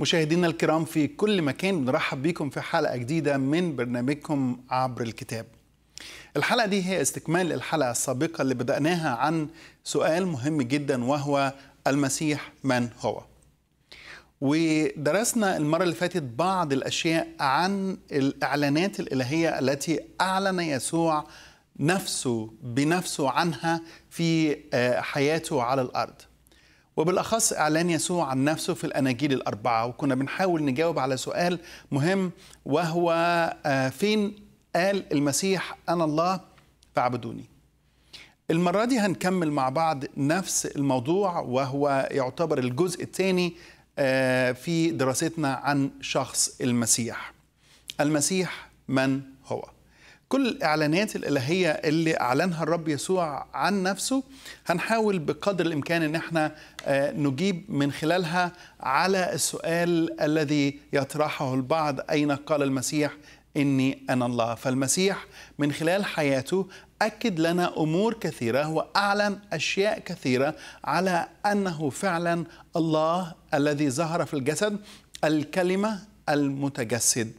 مشاهدينا الكرام في كل مكان بنرحب بكم في حلقة جديدة من برنامجكم عبر الكتاب الحلقة دي هي استكمال الحلقة السابقة اللي بدأناها عن سؤال مهم جدا وهو المسيح من هو ودرسنا المرة اللي فاتت بعض الأشياء عن الإعلانات الإلهية التي أعلن يسوع نفسه بنفسه عنها في آه، حياته على الأرض وبالأخص إعلان يسوع عن نفسه في الأناجيل الأربعة وكنا بنحاول نجاوب على سؤال مهم وهو آه، فين قال المسيح أنا الله فاعبدوني المرة دي هنكمل مع بعض نفس الموضوع وهو يعتبر الجزء الثاني آه، في دراستنا عن شخص المسيح المسيح من هو؟ كل الإعلانات الإلهية اللي أعلنها الرب يسوع عن نفسه هنحاول بقدر الإمكان إن احنا آه، نجيب من خلالها على السؤال الذي يطرحه البعض أين قال المسيح إني أنا الله فالمسيح من خلال حياته أكد لنا أمور كثيرة وأعلن أشياء كثيرة على أنه فعلا الله الذي ظهر في الجسد الكلمة المتجسد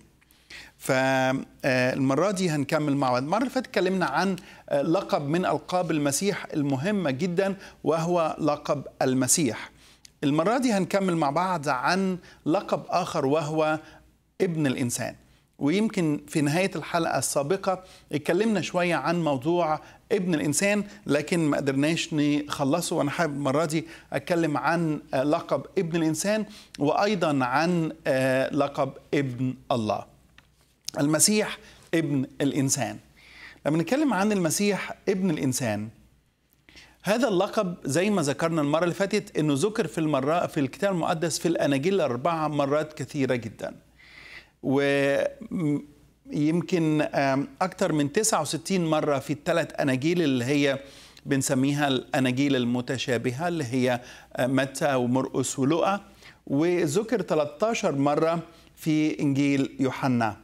فالمرة آه، دي هنكمل مع بعض المرة اللي فاتت اتكلمنا عن آه، لقب من ألقاب المسيح المهمة جدا وهو لقب المسيح المرة دي هنكمل مع بعض عن لقب آخر وهو ابن الإنسان ويمكن في نهاية الحلقة السابقة اتكلمنا شوية عن موضوع ابن الإنسان لكن ما قدرناش نخلصه وأنا حابب المرة دي أتكلم عن آه، لقب ابن الإنسان وأيضا عن لقب ابن الله المسيح ابن الانسان لما نتكلم عن المسيح ابن الانسان هذا اللقب زي ما ذكرنا المره اللي فاتت انه ذكر في المره في الكتاب المقدس في الاناجيل الاربعه مرات كثيره جدا ويمكن اكثر من 69 مره في الثلاث اناجيل اللي هي بنسميها الاناجيل المتشابهه اللي هي آه، متى ومرقس ولوقا وذكر 13 مره في انجيل يوحنا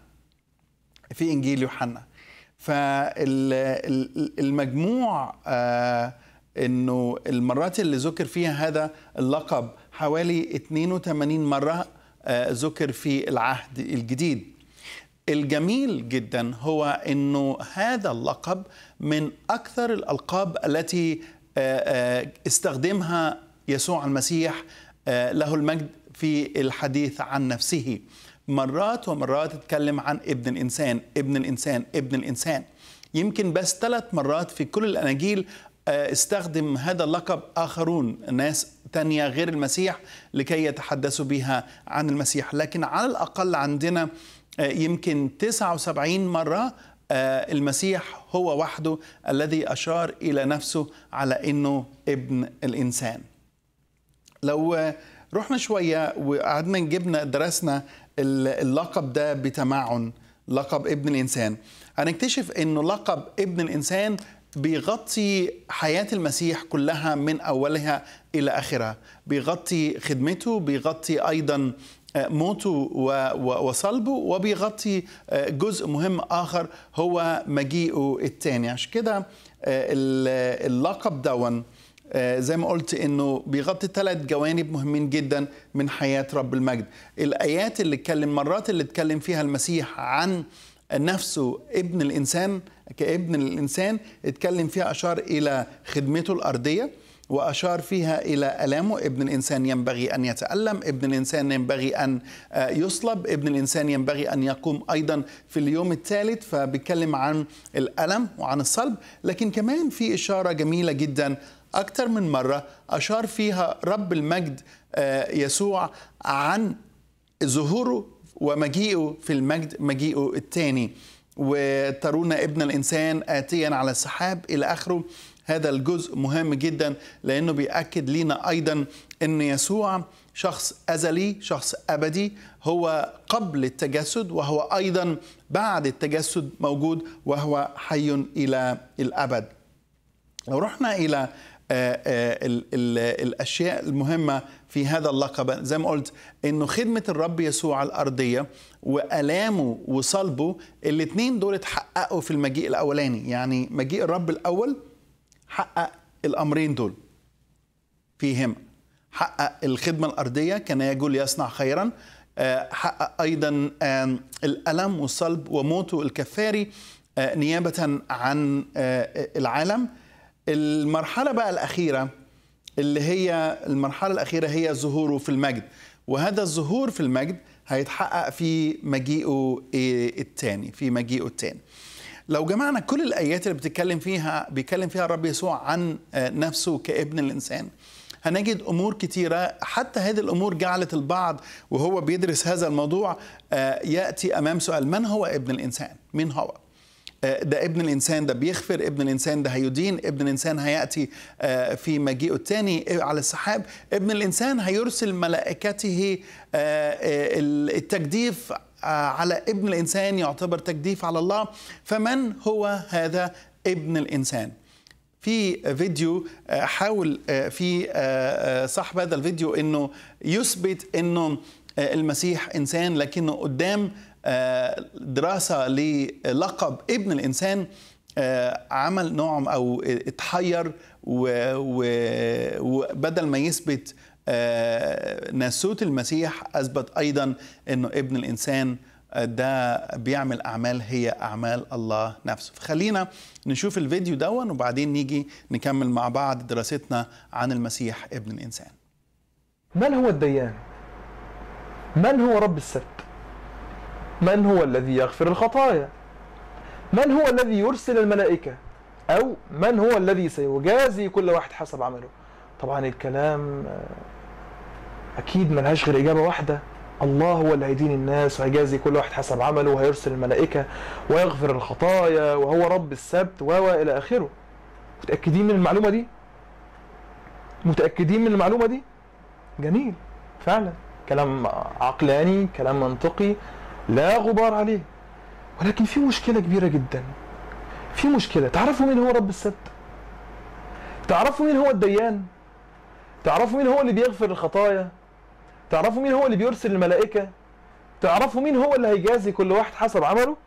في انجيل يوحنا فالمجموع آه، انه المرات اللي ذكر فيها هذا اللقب حوالي 82 مره آه، ذكر في العهد الجديد الجميل جدا هو انه هذا اللقب من اكثر الالقاب التي آه، استخدمها يسوع المسيح له المجد في الحديث عن نفسه مرات ومرات اتكلم عن ابن الإنسان ابن الإنسان ابن الإنسان يمكن بس ثلاث مرات في كل الأناجيل آه، استخدم هذا اللقب آخرون ناس تانية غير المسيح لكي يتحدثوا بها عن المسيح لكن على الأقل عندنا آه، يمكن 79 مرة آه، المسيح هو وحده الذي أشار إلى نفسه على أنه ابن الإنسان لو رحنا شوية وقعدنا جبنا درسنا اللقب ده بتمعن لقب ابن الانسان هنكتشف انه لقب ابن الانسان بيغطي حياة المسيح كلها من أولها إلى آخرها بيغطي خدمته بيغطي أيضا آه، موته وصلبه وبيغطي آه، جزء مهم آخر هو مجيئه الثاني عشان كده آه، اللقب دون آه، زي ما قلت انه بيغطي ثلاث جوانب مهمين جدا من حياه رب المجد الايات اللي اتكلم مرات اللي اتكلم فيها المسيح عن نفسه ابن الانسان كابن الانسان اتكلم فيها اشار الى خدمته الارضيه واشار فيها الى الامه ابن الانسان ينبغي ان يتالم ابن الانسان ينبغي ان آه، يصلب ابن الانسان ينبغي ان يقوم ايضا في اليوم الثالث فبيتكلم عن الالم وعن الصلب لكن كمان في اشاره جميله جدا أكثر من مرة أشار فيها رب المجد آه، يسوع عن ظهوره ومجيئه في المجد مجيئه الثاني وترون ابن الإنسان آتيا على السحاب إلى آخره هذا الجزء مهم جدا لأنه بيأكد لنا أيضا أن يسوع شخص أزلي شخص أبدي هو قبل التجسد وهو أيضا بعد التجسد موجود وهو حي إلى الأبد لو رحنا إلى آه، آه، الاشياء المهمه في هذا اللقب زي ما قلت انه خدمه الرب يسوع على الارضيه والامه وصلبه الاثنين دول اتحققوا في المجيء الاولاني يعني مجيء الرب الاول حقق الامرين دول فيهم حقق الخدمه الارضيه كان يقول يصنع خيرا آه، حقق ايضا الالم والصلب وموته الكفاري نيابه عن العالم المرحله بقى الاخيره اللي هي المرحله الاخيره هي ظهوره في المجد وهذا الظهور في المجد هيتحقق في مجيئه إيه الثاني في مجيئه الثاني لو جمعنا كل الايات اللي بتتكلم فيها بيتكلم فيها الرب يسوع عن آه، نفسه كابن الانسان هنجد امور كتيره حتى هذه الامور جعلت البعض وهو بيدرس هذا الموضوع آه، ياتي امام سؤال من هو ابن الانسان مين هو آه، ده ابن الانسان ده بيغفر ابن الانسان ده هيدين ابن الانسان هياتي آه، في مجيئه الثاني إيه، على السحاب ابن الانسان هيرسل ملائكته آه، التجديف على ابن الانسان يعتبر تجديف على الله فمن هو هذا ابن الانسان في فيديو حاول في صاحب هذا الفيديو انه يثبت انه المسيح انسان لكنه قدام دراسه للقب ابن الانسان آه، عمل نوع او اتحير وبدل ما يثبت آه، ناسوت المسيح اثبت ايضا انه ابن الانسان آه، ده بيعمل اعمال هي اعمال الله نفسه فخلينا نشوف الفيديو دون وبعدين نيجي نكمل مع بعض دراستنا عن المسيح ابن الانسان من هو الديان من هو رب السبت من هو الذي يغفر الخطايا من هو الذي يرسل الملائكة أو من هو الذي سيجازي كل واحد حسب عمله طبعا الكلام آه، أكيد ملهاش غير إجابة واحدة الله هو اللي هيدين الناس وهيجازي كل واحد حسب عمله وهيرسل الملائكة ويغفر الخطايا وهو رب السبت و إلى آخره متأكدين من المعلومة دي؟ متأكدين من المعلومة دي؟ جميل فعلا كلام عقلاني كلام منطقي لا غبار عليه ولكن في مشكله كبيره جدا في مشكله تعرفوا مين هو رب السد تعرفوا مين هو الديان تعرفوا مين هو اللي بيغفر الخطايا تعرفوا مين هو اللي بيرسل الملائكه تعرفوا مين هو اللي هيجازي كل واحد حسب عمله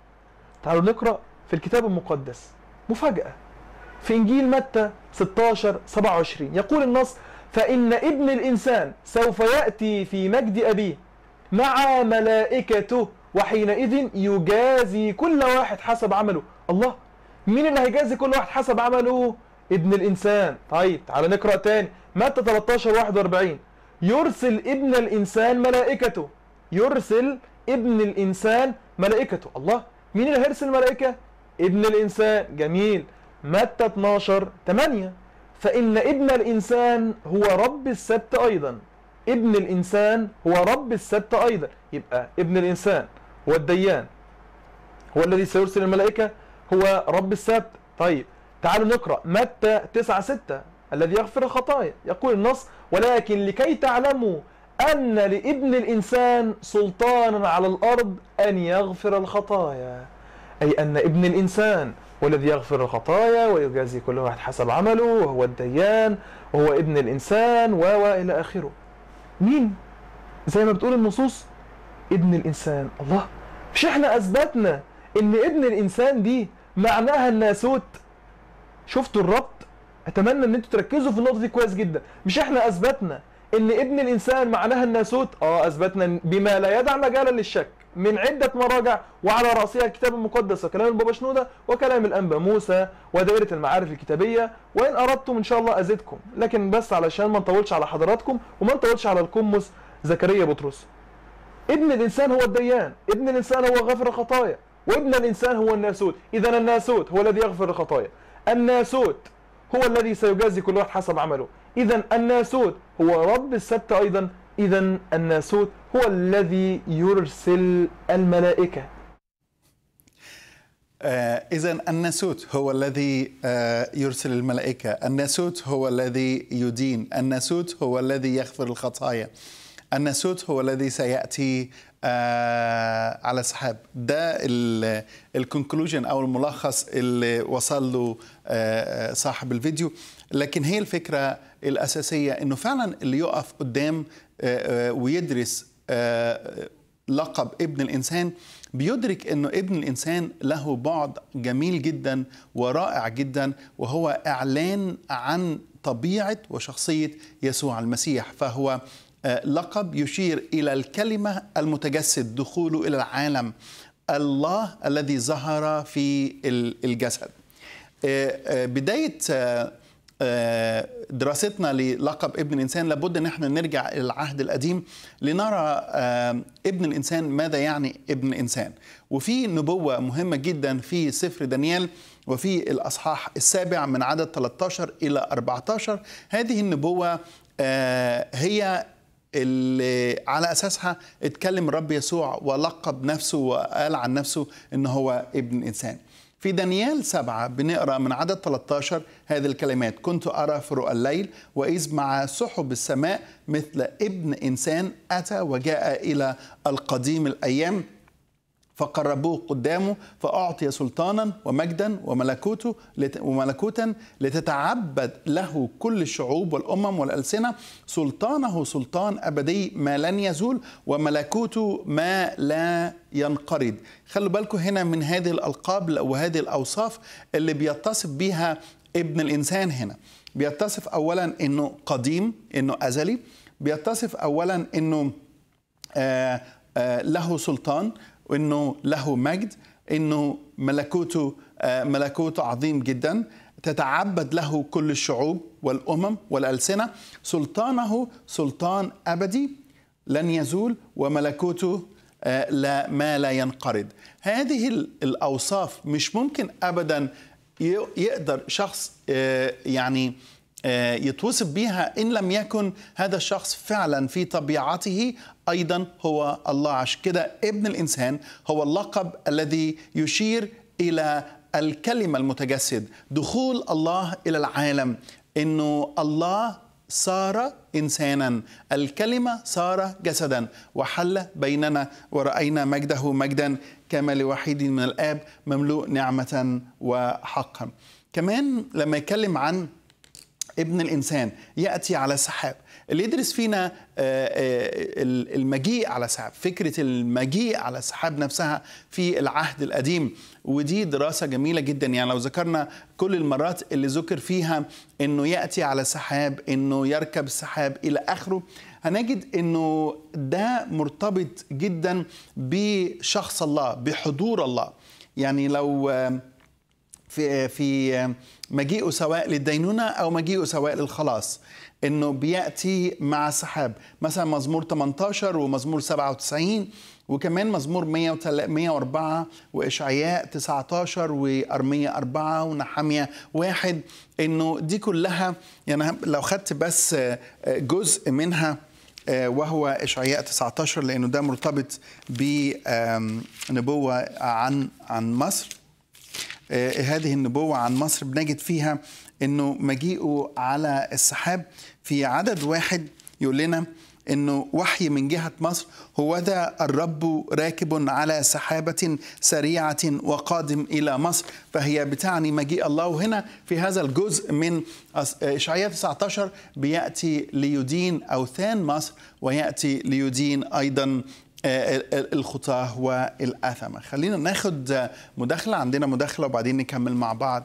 تعالوا نقرا في الكتاب المقدس مفاجاه في انجيل متى 16 27 يقول النص فان ابن الانسان سوف ياتي في مجد ابيه مع ملائكته وحينئذ يجازي كل واحد حسب عمله الله مين اللي هيجازي كل واحد حسب عمله ابن الانسان طيب تعال نقرا تاني متى 13 41 يرسل ابن الانسان ملائكته يرسل ابن الانسان ملائكته الله مين اللي هيرسل ملائكه ابن الانسان جميل متى 12 8 فان ابن الانسان هو رب السبت ايضا ابن الانسان هو رب السبت ايضا يبقى ابن الانسان هو الديان هو الذي سيرسل الملائكة هو رب السبت طيب تعالوا نقرأ متى 9 6 الذي يغفر الخطايا يقول النص ولكن لكي تعلموا أن لابن الإنسان سلطانا على الأرض أن يغفر الخطايا أي أن ابن الإنسان والذي يغفر الخطايا ويجازي كل واحد حسب عمله وهو الديان وهو ابن الإنسان و إلى آخره مين؟ زي ما بتقول النصوص ابن الإنسان الله مش احنا اثبتنا ان ابن الانسان دي معناها الناسوت شفتوا الربط اتمنى ان انتوا تركزوا في النقطه دي كويس جدا مش احنا اثبتنا ان ابن الانسان معناها الناسوت اه اثبتنا بما لا يدع مجالا للشك من عدة مراجع وعلى رأسها الكتاب المقدس وكلام البابا شنودة وكلام الأنبا موسى ودائرة المعارف الكتابية وإن أردتم إن شاء الله أزيدكم لكن بس علشان ما نطولش على حضراتكم وما نطولش على القمص زكريا بطرس ابن الإنسان هو الديان ابن الإنسان هو غفر الخطايا وابن الإنسان هو الناسوت إذا الناسوت هو الذي يغفر الخطايا الناسوت هو الذي سيجازي كل واحد حسب عمله إذا الناسوت هو رب السبت أيضا إذا الناسوت هو الذي يرسل الملائكة آه إذا الناسوت هو الذي آه يرسل الملائكة الناسوت هو الذي يدين الناسوت هو الذي يغفر الخطايا أن سوت هو الذي سياتي آه، على السحاب ده الكونكلوجن او الملخص اللي وصل له آه، صاحب الفيديو لكن هي الفكره الاساسيه انه فعلا اللي يقف قدام آه، ويدرس لقب ابن الانسان بيدرك انه ابن الانسان له بعد جميل جدا ورائع جدا وهو اعلان عن طبيعه وشخصيه يسوع المسيح فهو آه، لقب يشير إلى الكلمة المتجسد دخوله إلى العالم الله الذي ظهر في الجسد آه، آه، بداية دراستنا للقب ابن الإنسان لابد أن احنا نرجع إلى العهد القديم لنرى ابن الإنسان ماذا يعني ابن الإنسان وفي نبوة مهمة جدا في سفر دانيال وفي الأصحاح السابع من عدد 13 إلى 14 هذه النبوة هي اللي على اساسها اتكلم الرب يسوع ولقب نفسه وقال عن نفسه ان هو ابن انسان. في دانيال سبعة بنقرأ من عدد 13 هذه الكلمات كنت أرى في رؤى الليل وإذ مع سحب السماء مثل ابن إنسان أتى وجاء إلى القديم الأيام فقربوه قدامه فأعطي سلطانا ومجدا وملكوته وملكوتا لتتعبد له كل الشعوب والأمم والألسنة سلطانه سلطان أبدي ما لن يزول وملكوته ما لا ينقرض خلوا بالكم هنا من هذه الألقاب وهذه الأوصاف اللي بيتصف بها ابن الإنسان هنا بيتصف أولا أنه قديم أنه أزلي بيتصف أولا أنه آه، آه، له سلطان وانه له مجد انه ملكوته آه، ملكوته عظيم جدا تتعبد له كل الشعوب والامم والالسنه سلطانه سلطان ابدي لن يزول وملكوته آه، لا ما لا ينقرض هذه الاوصاف مش ممكن ابدا يقدر شخص آه، يعني آه، يتوصف بها إن لم يكن هذا الشخص فعلا في طبيعته أيضا هو الله عشان كده ابن الإنسان هو اللقب الذي يشير إلى الكلمة المتجسد دخول الله إلى العالم إنه الله صار انسانا الكلمه صار جسدا وحل بيننا وراينا مجده مجدا كما لوحيد من الاب مملوء نعمه وحقا كمان لما يتكلم عن ابن الانسان ياتي على سحاب اللي يدرس فينا آه، آه، المجيء على سحاب فكره المجيء على سحاب نفسها في العهد القديم ودي دراسه جميله جدا يعني لو ذكرنا كل المرات اللي ذكر فيها انه ياتي على سحاب انه يركب سحاب الى اخره هنجد انه ده مرتبط جدا بشخص الله بحضور الله يعني لو آه، في في مجيئه سواء للدينونة أو مجيئه سواء للخلاص إنه بيأتي مع سحاب مثلا مزمور 18 ومزمور 97 وكمان مزمور 104 وإشعياء 19 وأرمية 4 ونحمية 1 إنه دي كلها يعني لو خدت بس آه، جزء منها آه، وهو إشعياء 19 لأنه ده مرتبط بنبوة عن عن مصر آه، هذه النبوة عن مصر بنجد فيها أنه مجيئه على السحاب في عدد واحد يقول لنا انه وحي من جهه مصر هو ذا الرب راكب على سحابه سريعه وقادم الى مصر فهي بتعني مجيء الله هنا في هذا الجزء من آه، اشعياء 19 بياتي ليدين اوثان مصر وياتي ليدين ايضا آه، آه، آه، الخطاه والآثمة خلينا ناخد مداخلة عندنا مداخلة وبعدين نكمل مع بعض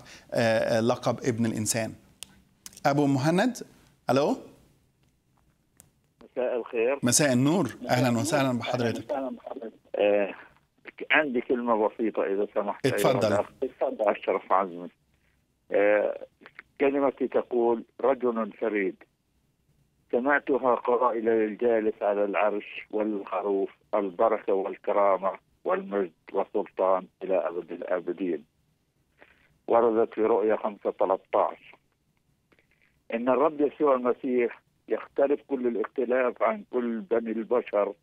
لقب ابن الإنسان أبو مهند ألو مساء الخير مساء النور أهلا وسهلا بحضرتك أهلا بحضرتك عندي كلمة بسيطة إذا سمحت اتفضل اتفضل أشرف عزمي كلمتي تقول رجل فريد سمعتها قائلة للجالس على العرش والخروف البركة والكرامة والمجد والسلطان إلى أبد الآبدين وردت في رؤية 5 13 إن الرب يسوع المسيح يختلف كل الاختلاف عن كل بني البشر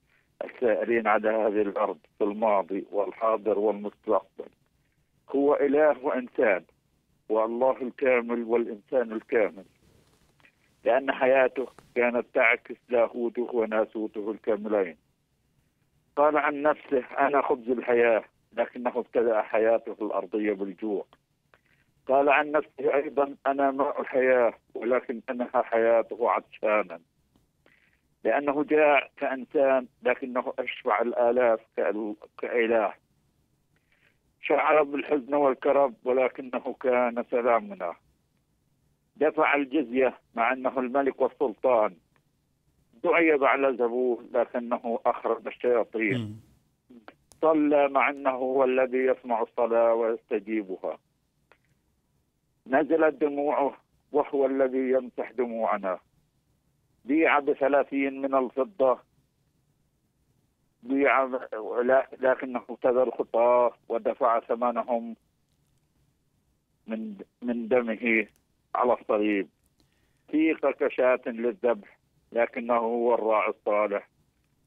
السائرين على هذه الأرض في الماضي والحاضر والمستقبل هو إله وإنسان والله الكامل والإنسان الكامل لأن حياته كانت تعكس لاهوته وناسوته الكاملين قال عن نفسه أنا خبز الحياة لكنه ابتدأ حياته الأرضية بالجوع قال عن نفسه أيضا أنا ماء الحياة ولكن أنهى حياته عطشانا لأنه جاع كإنسان لكنه أشبع الآلاف كإله شعر بالحزن والكرب ولكنه كان سلامنا دفع الجزية مع أنه الملك والسلطان دعي على زبون لكنه أخرج الشياطين صلى مع أنه هو الذي يسمع الصلاة ويستجيبها نزلت دموعه وهو الذي يمسح دموعنا بيع بثلاثين من الفضة بيع لكنه ابتدى الخطاه ودفع ثمنهم من من دمه على الصليب في قرقشات للذبح لكنه هو الراعي الصالح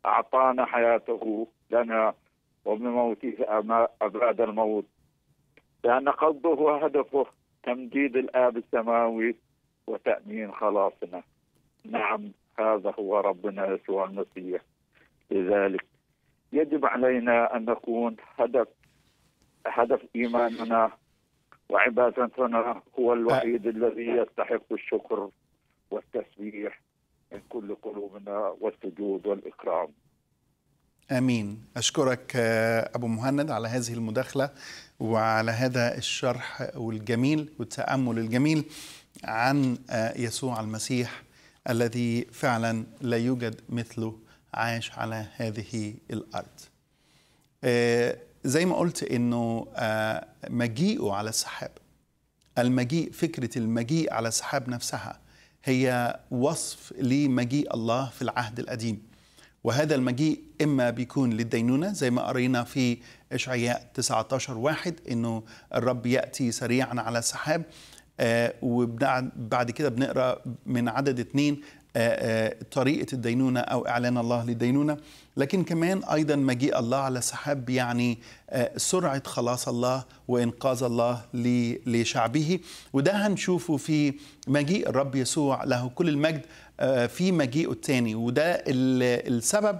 أعطانا حياته لنا وبموته أبعد الموت لأن قلبه وهدفه تمجيد الآب السماوي وتأمين خلاصنا نعم هذا هو ربنا يسوع المسيح لذلك يجب علينا أن نكون هدف هدف إيماننا وعبادة هو الوحيد أه الذي يستحق الشكر والتسبيح من كل قلوبنا والسجود والإكرام امين اشكرك آه، ابو مهند على هذه المداخله وعلى هذا الشرح والجميل والتامل الجميل عن آه، يسوع المسيح الذي فعلا لا يوجد مثله عاش على هذه الارض آه، زي ما قلت انه آه، مجيئه على السحاب المجيء فكره المجيء على السحاب نفسها هي وصف لمجيء الله في العهد القديم وهذا المجيء اما بيكون للدينونه زي ما قرينا في اشعياء 19 واحد انه الرب ياتي سريعا على السحاب آه، وبعد كده بنقرا من عدد اثنين آه، آه، طريقة الدينونة أو إعلان الله للدينونة لكن كمان أيضا مجيء الله على سحاب يعني آه، سرعة خلاص الله وإنقاذ الله لشعبه وده هنشوفه في مجيء الرب يسوع له كل المجد في مجيئه الثاني وده السبب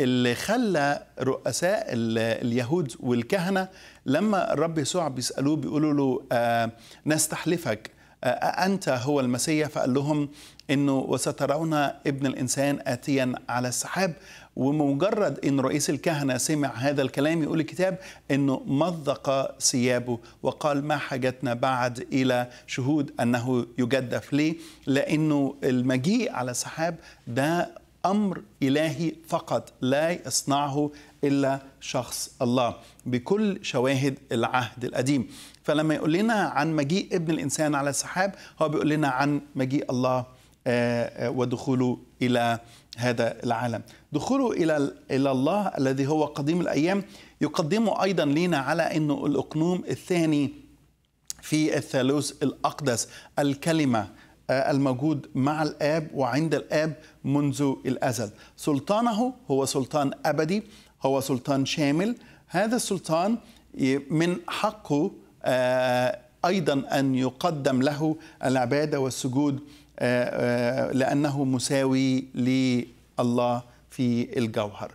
اللي خلى رؤساء اليهود والكهنه لما الرب يسوع بيسالوه بيقولوا له نستحلفك أنت هو المسيح فقال لهم أنه وسترون ابن الإنسان آتيا على السحاب ومجرد أن رئيس الكهنة سمع هذا الكلام يقول الكتاب أنه مضق ثيابه وقال ما حاجتنا بعد إلى شهود أنه يجدف ليه لأنه المجيء على السحاب ده امر الهي فقط لا يصنعه الا شخص الله بكل شواهد العهد القديم فلما يقول لنا عن مجيء ابن الإنسان على السحاب هو بيقول لنا عن مجيء الله آه، آه، ودخوله إلى هذا العالم دخوله إلى, إلى الله الذي هو قديم الأيام يقدمه أيضا لنا على أنه الأقنوم الثاني في الثالوث الأقدس الكلمة آه، الموجود مع الآب وعند الآب منذ الأزل سلطانه هو سلطان أبدي هو سلطان شامل هذا السلطان من حقه آه، ايضا ان يقدم له العباده والسجود آه، آه، لانه مساوي لله في الجوهر.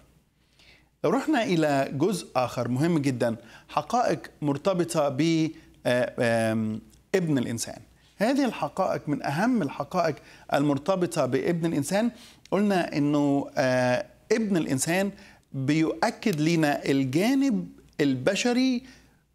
لو رحنا الى جزء اخر مهم جدا حقائق مرتبطه ب ابن الانسان. هذه الحقائق من اهم الحقائق المرتبطه بابن الانسان قلنا انه ابن الانسان بيؤكد لنا الجانب البشري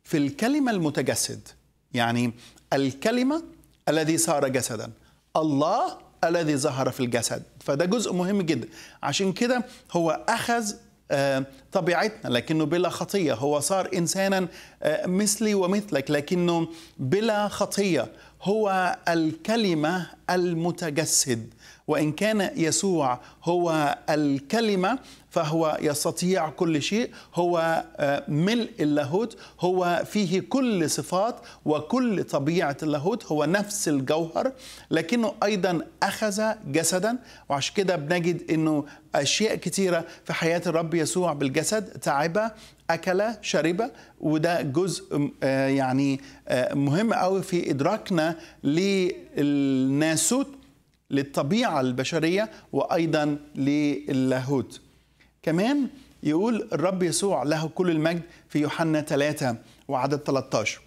في الكلمة المتجسد يعني الكلمة الذي صار جسدا الله الذي ظهر في الجسد فده جزء مهم جدا عشان كده هو أخذ آه، طبيعتنا لكنه بلا خطية هو صار إنسانا آه، مثلي ومثلك لكنه بلا خطية هو الكلمة المتجسد وإن كان يسوع هو الكلمة فهو يستطيع كل شيء هو آه، ملء اللاهوت هو فيه كل صفات وكل طبيعة اللاهوت هو نفس الجوهر لكنه أيضا أخذ جسدا وعشان كده بنجد أنه أشياء كثيره في حياة الرب يسوع بالجسد تعب أكل شرب وده جزء آه، يعني آه، مهم قوي في إدراكنا للناسوت للطبيعة البشرية وأيضا للاهوت كمان يقول الرب يسوع له كل المجد في يوحنا 3 وعدد 13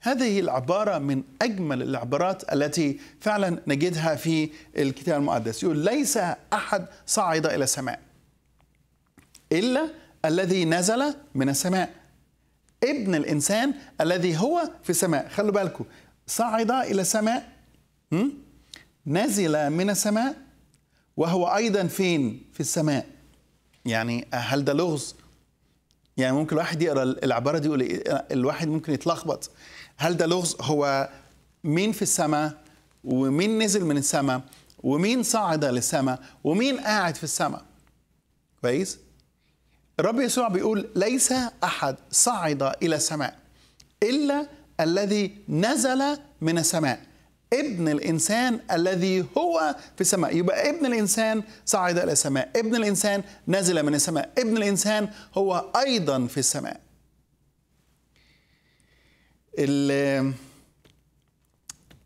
هذه العبارة من أجمل العبارات التي فعلا نجدها في الكتاب المقدس يقول ليس أحد صعد إلى السماء إلا الذي نزل من السماء ابن الإنسان الذي هو في السماء خلوا بالكم صعد إلى السماء نزل من السماء وهو أيضا فين؟ في السماء يعني هل ده لغز؟ يعني ممكن الواحد يقرا العباره دي يقول إيه؟ الواحد ممكن يتلخبط هل ده لغز هو مين في السماء ومين نزل من السماء ومين صعد للسماء ومين قاعد في السماء كويس الرب يسوع بيقول ليس احد صعد الى السماء الا الذي نزل من السماء ابن الانسان الذي هو في السماء يبقى ابن الانسان صعد الى السماء ابن الانسان نزل من السماء ابن الانسان هو ايضا في السماء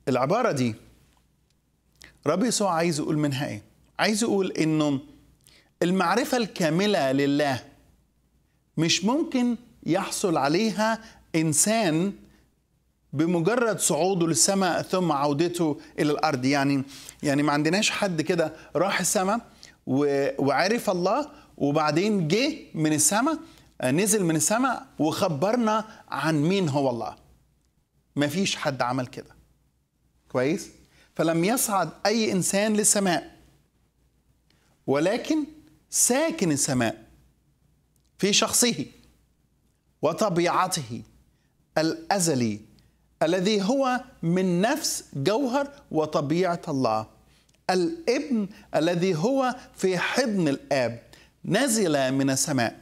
العباره دي رب يسوع عايز يقول منها ايه عايز يقول انه المعرفه الكامله لله مش ممكن يحصل عليها انسان بمجرد صعوده للسماء ثم عودته الى الارض يعني يعني ما عندناش حد كده راح السماء وعرف الله وبعدين جه من السماء نزل من السماء وخبرنا عن مين هو الله ما فيش حد عمل كده كويس فلم يصعد اي انسان للسماء ولكن ساكن السماء في شخصه وطبيعته الازلي الذي هو من نفس جوهر وطبيعه الله الابن الذي هو في حضن الاب نزل من السماء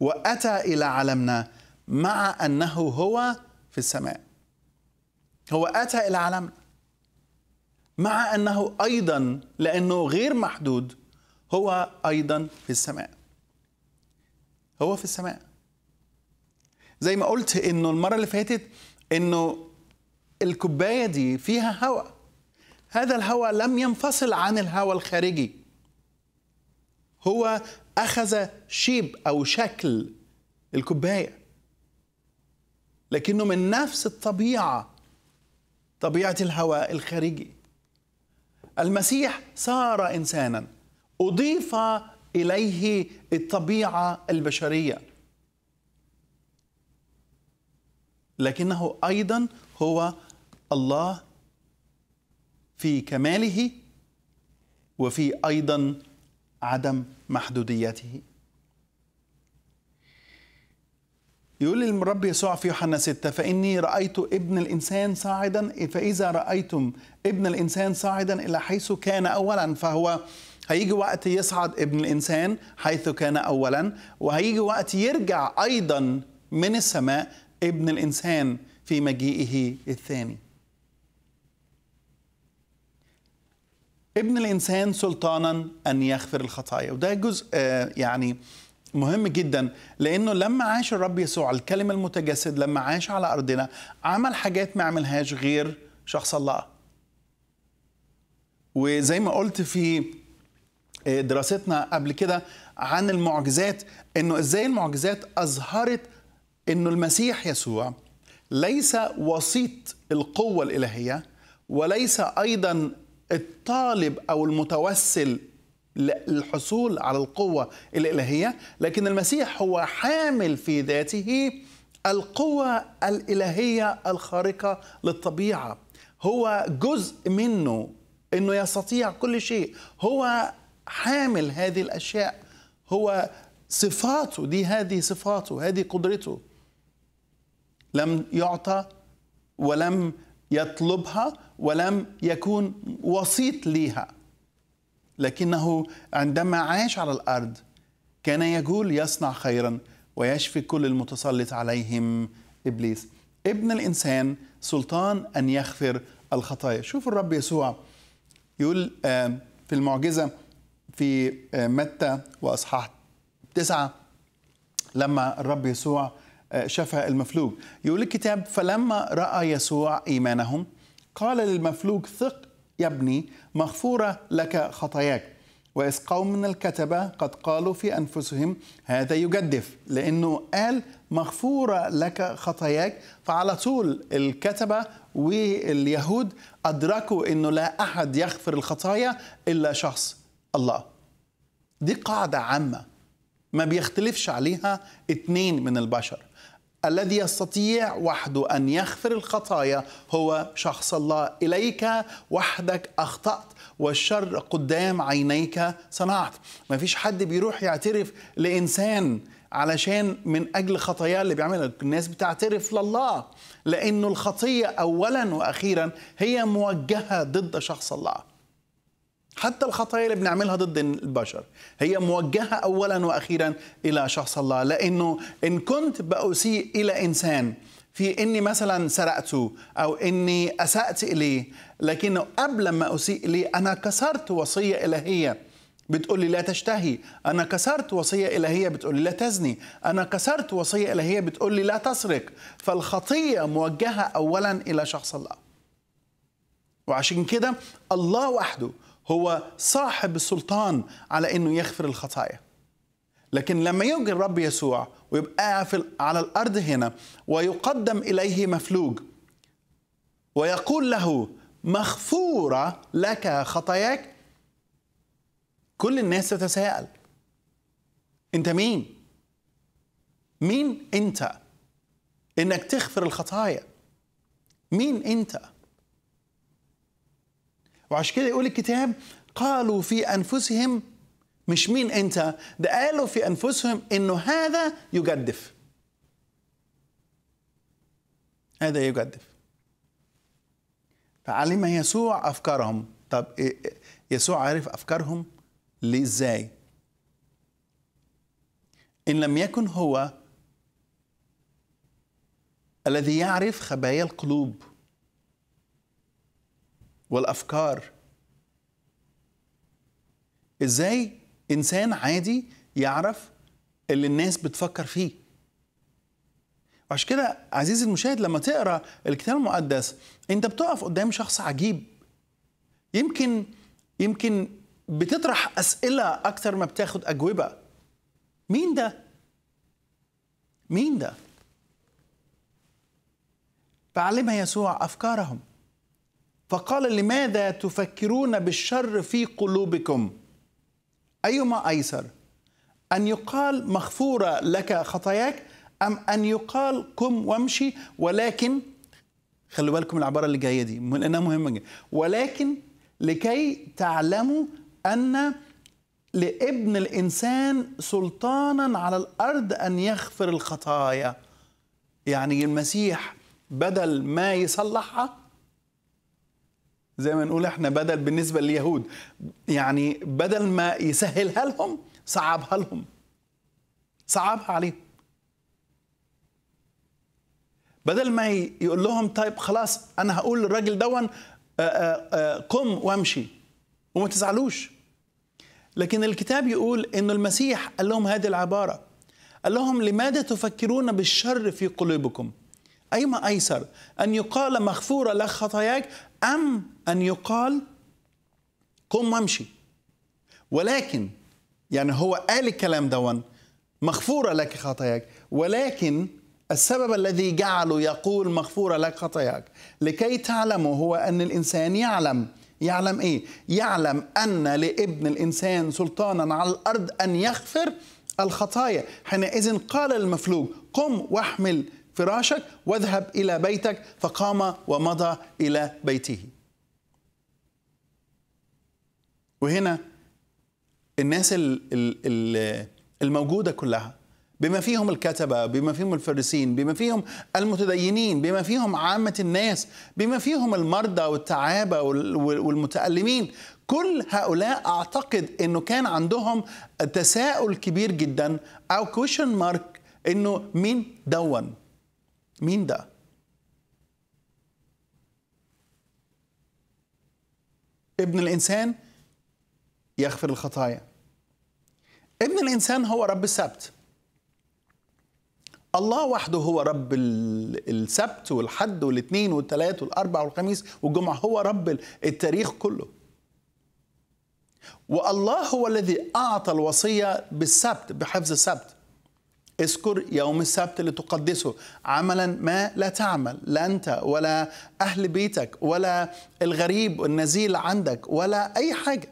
واتى الى عالمنا مع انه هو في السماء هو اتى الى عالمنا مع انه ايضا لانه غير محدود هو ايضا في السماء هو في السماء زي ما قلت انه المره اللي فاتت انه الكوبايه دي فيها هواء هذا الهواء لم ينفصل عن الهواء الخارجي هو اخذ شيب او شكل الكوبايه لكنه من نفس الطبيعه طبيعه الهواء الخارجي المسيح صار انسانا اضيف اليه الطبيعه البشريه لكنه ايضا هو الله في كماله وفي ايضا عدم محدوديته يقول الرب يسوع في يوحنا 6 فإني رأيت ابن الإنسان صاعدا فإذا رأيتم ابن الإنسان صاعدا إلى حيث كان أولا فهو هيجي وقت يصعد ابن الإنسان حيث كان أولا وهيجي وقت يرجع أيضا من السماء ابن الانسان في مجيئه الثاني ابن الانسان سلطانا ان يغفر الخطايا وده جزء آه، يعني مهم جدا لانه لما عاش الرب يسوع الكلمه المتجسد لما عاش على ارضنا عمل حاجات ما عملهاش غير شخص الله وزي ما قلت في آه، دراستنا قبل كده عن المعجزات انه ازاي المعجزات اظهرت انه المسيح يسوع ليس وسيط القوه الالهيه وليس ايضا الطالب او المتوسل للحصول على القوه الالهيه لكن المسيح هو حامل في ذاته القوه الالهيه الخارقه للطبيعه هو جزء منه انه يستطيع كل شيء هو حامل هذه الاشياء هو صفاته دي هذه صفاته هذه قدرته لم يعطى ولم يطلبها ولم يكون وسيط لها لكنه عندما عاش على الارض كان يقول يصنع خيرا ويشفي كل المتسلط عليهم ابليس ابن الانسان سلطان ان يغفر الخطايا شوف الرب يسوع يقول آه، في المعجزه في آه، متى واصحاح تسعه لما الرب يسوع شفى المفلوج يقول الكتاب فلما رأى يسوع إيمانهم قال للمفلوج ثق يا ابني مغفورة لك خطاياك وإذ قوم من الكتبة قد قالوا في أنفسهم هذا يجدف لأنه قال مغفورة لك خطاياك فعلى طول الكتبة واليهود أدركوا أنه لا أحد يغفر الخطايا إلا شخص الله دي قاعدة عامة ما بيختلفش عليها اتنين من البشر الذي يستطيع وحده أن يغفر الخطايا هو شخص الله إليك وحدك أخطأت والشر قدام عينيك صنعت ما فيش حد بيروح يعترف لإنسان علشان من أجل خطاياه اللي بيعملها الناس بتعترف لله لأنه الخطية أولا وأخيرا هي موجهة ضد شخص الله حتى الخطايا اللي بنعملها ضد البشر هي موجهة أولا وأخيرا إلى شخص الله لأنه إن كنت بأسيء إلى إنسان في اني مثلا سرقته او اني اسات اليه لكنه قبل ما اسيء اليه انا كسرت وصيه الهيه بتقول لي لا تشتهي انا كسرت وصيه الهيه بتقول لي لا تزني انا كسرت وصيه الهيه بتقول لي لا تسرق فالخطيه موجهه اولا الى شخص الله وعشان كده الله وحده هو صاحب السلطان على انه يغفر الخطايا لكن لما يجي الرب يسوع ويبقى على الارض هنا ويقدم اليه مفلوج ويقول له مغفوره لك خطاياك كل الناس تتساءل انت مين مين انت انك تغفر الخطايا مين انت وعشان كده يقول الكتاب قالوا في أنفسهم مش مين أنت ده قالوا في أنفسهم إنه هذا يجدف هذا يجدف فعلم يسوع أفكارهم طب يسوع عرف أفكارهم ليه إزاي إن لم يكن هو الذي يعرف خبايا القلوب والافكار ازاي انسان عادي يعرف اللي الناس بتفكر فيه عشان كده عزيزي المشاهد لما تقرا الكتاب المقدس انت بتقف قدام شخص عجيب يمكن يمكن بتطرح اسئله اكثر ما بتاخد اجوبه مين ده مين ده فعلمها يسوع افكارهم فقال لماذا تفكرون بالشر في قلوبكم أيما أيسر أن يقال مغفورة لك خطاياك أم أن يقال قم وامشي ولكن خلوا بالكم العبارة اللي جاية دي لأنها مهمة جدا ولكن لكي تعلموا أن لابن الإنسان سلطانا على الأرض أن يغفر الخطايا يعني المسيح بدل ما يصلحها زي ما نقول احنا بدل بالنسبه لليهود يعني بدل ما يسهلها لهم صعبها لهم صعبها عليهم بدل ما يقول لهم طيب خلاص انا هقول للراجل دون آه، آه، آه، قم وامشي وما تزعلوش لكن الكتاب يقول ان المسيح قال لهم هذه العباره قال لهم لماذا تفكرون بالشر في قلوبكم أيما أيسر أن يقال مغفورة لك خطاياك أم أن يقال قم وامشي ولكن يعني هو قال الكلام دون مغفورة لك خطاياك ولكن السبب الذي جعله يقول مغفورة لك خطاياك لكي تعلموا هو أن الإنسان يعلم يعلم إيه؟ يعلم أن لابن الإنسان سلطانا على الأرض أن يغفر الخطايا حينئذ قال المفلوج قم واحمل فراشك واذهب الى بيتك فقام ومضى الى بيته وهنا الناس الموجوده كلها بما فيهم الكتبه بما فيهم الفارسين، بما فيهم المتدينين بما فيهم عامه الناس بما فيهم المرضى والتعابه والمتالمين كل هؤلاء اعتقد انه كان عندهم تساؤل كبير جدا او كوشن مارك انه مين دون مين ده؟ ابن الإنسان يغفر الخطايا ابن الإنسان هو رب السبت الله وحده هو رب السبت والحد والاثنين والثلاث والاربع والخميس والجمعه هو رب التاريخ كله والله هو الذي اعطى الوصيه بالسبت بحفظ السبت اذكر يوم السبت لتقدسه عملا ما لا تعمل لا أنت ولا أهل بيتك ولا الغريب النزيل عندك ولا أي حاجة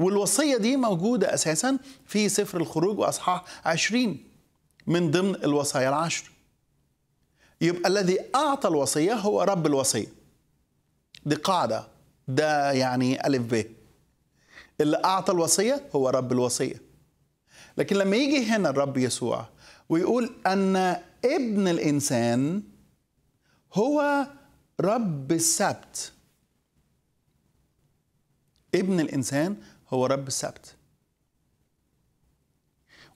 والوصية دي موجودة أساسا في سفر الخروج وأصحاح عشرين من ضمن الوصايا العشر يبقى الذي أعطى الوصية هو رب الوصية دي قاعدة ده يعني ألف ب اللي أعطى الوصية هو رب الوصية لكن لما يجي هنا الرب يسوع ويقول أن ابن الإنسان هو رب السبت ابن الإنسان هو رب السبت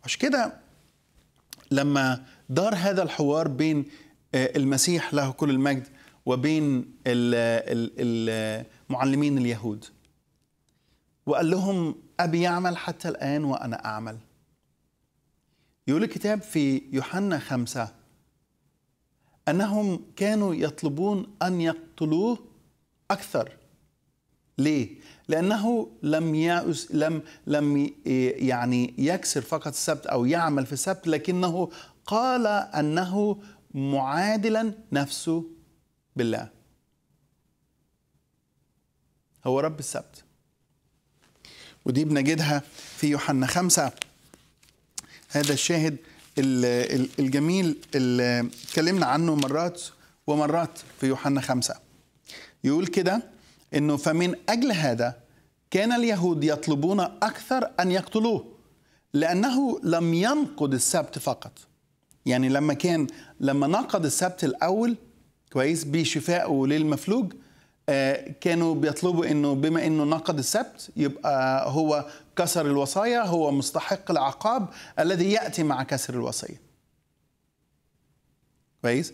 عشان كده لما دار هذا الحوار بين آه، المسيح له كل المجد وبين المعلمين اليهود وقال لهم أبي يعمل حتى الآن وأنا أعمل يقول الكتاب في يوحنا خمسة أنهم كانوا يطلبون أن يقتلوه أكثر ليه؟ لأنه لم يأس لم لم يعني يكسر فقط السبت أو يعمل في السبت لكنه قال أنه معادلا نفسه بالله. هو رب السبت. ودي بنجدها في يوحنا خمسة هذا الشاهد الجميل اللي اتكلمنا عنه مرات ومرات في يوحنا خمسة يقول كده انه فمن اجل هذا كان اليهود يطلبون اكثر ان يقتلوه لانه لم ينقض السبت فقط يعني لما كان لما نقض السبت الاول كويس بشفائه للمفلوج آه، كانوا بيطلبوا انه بما انه نقض السبت يبقى هو كسر الوصايا هو مستحق العقاب الذي ياتي مع كسر الوصيه. كويس؟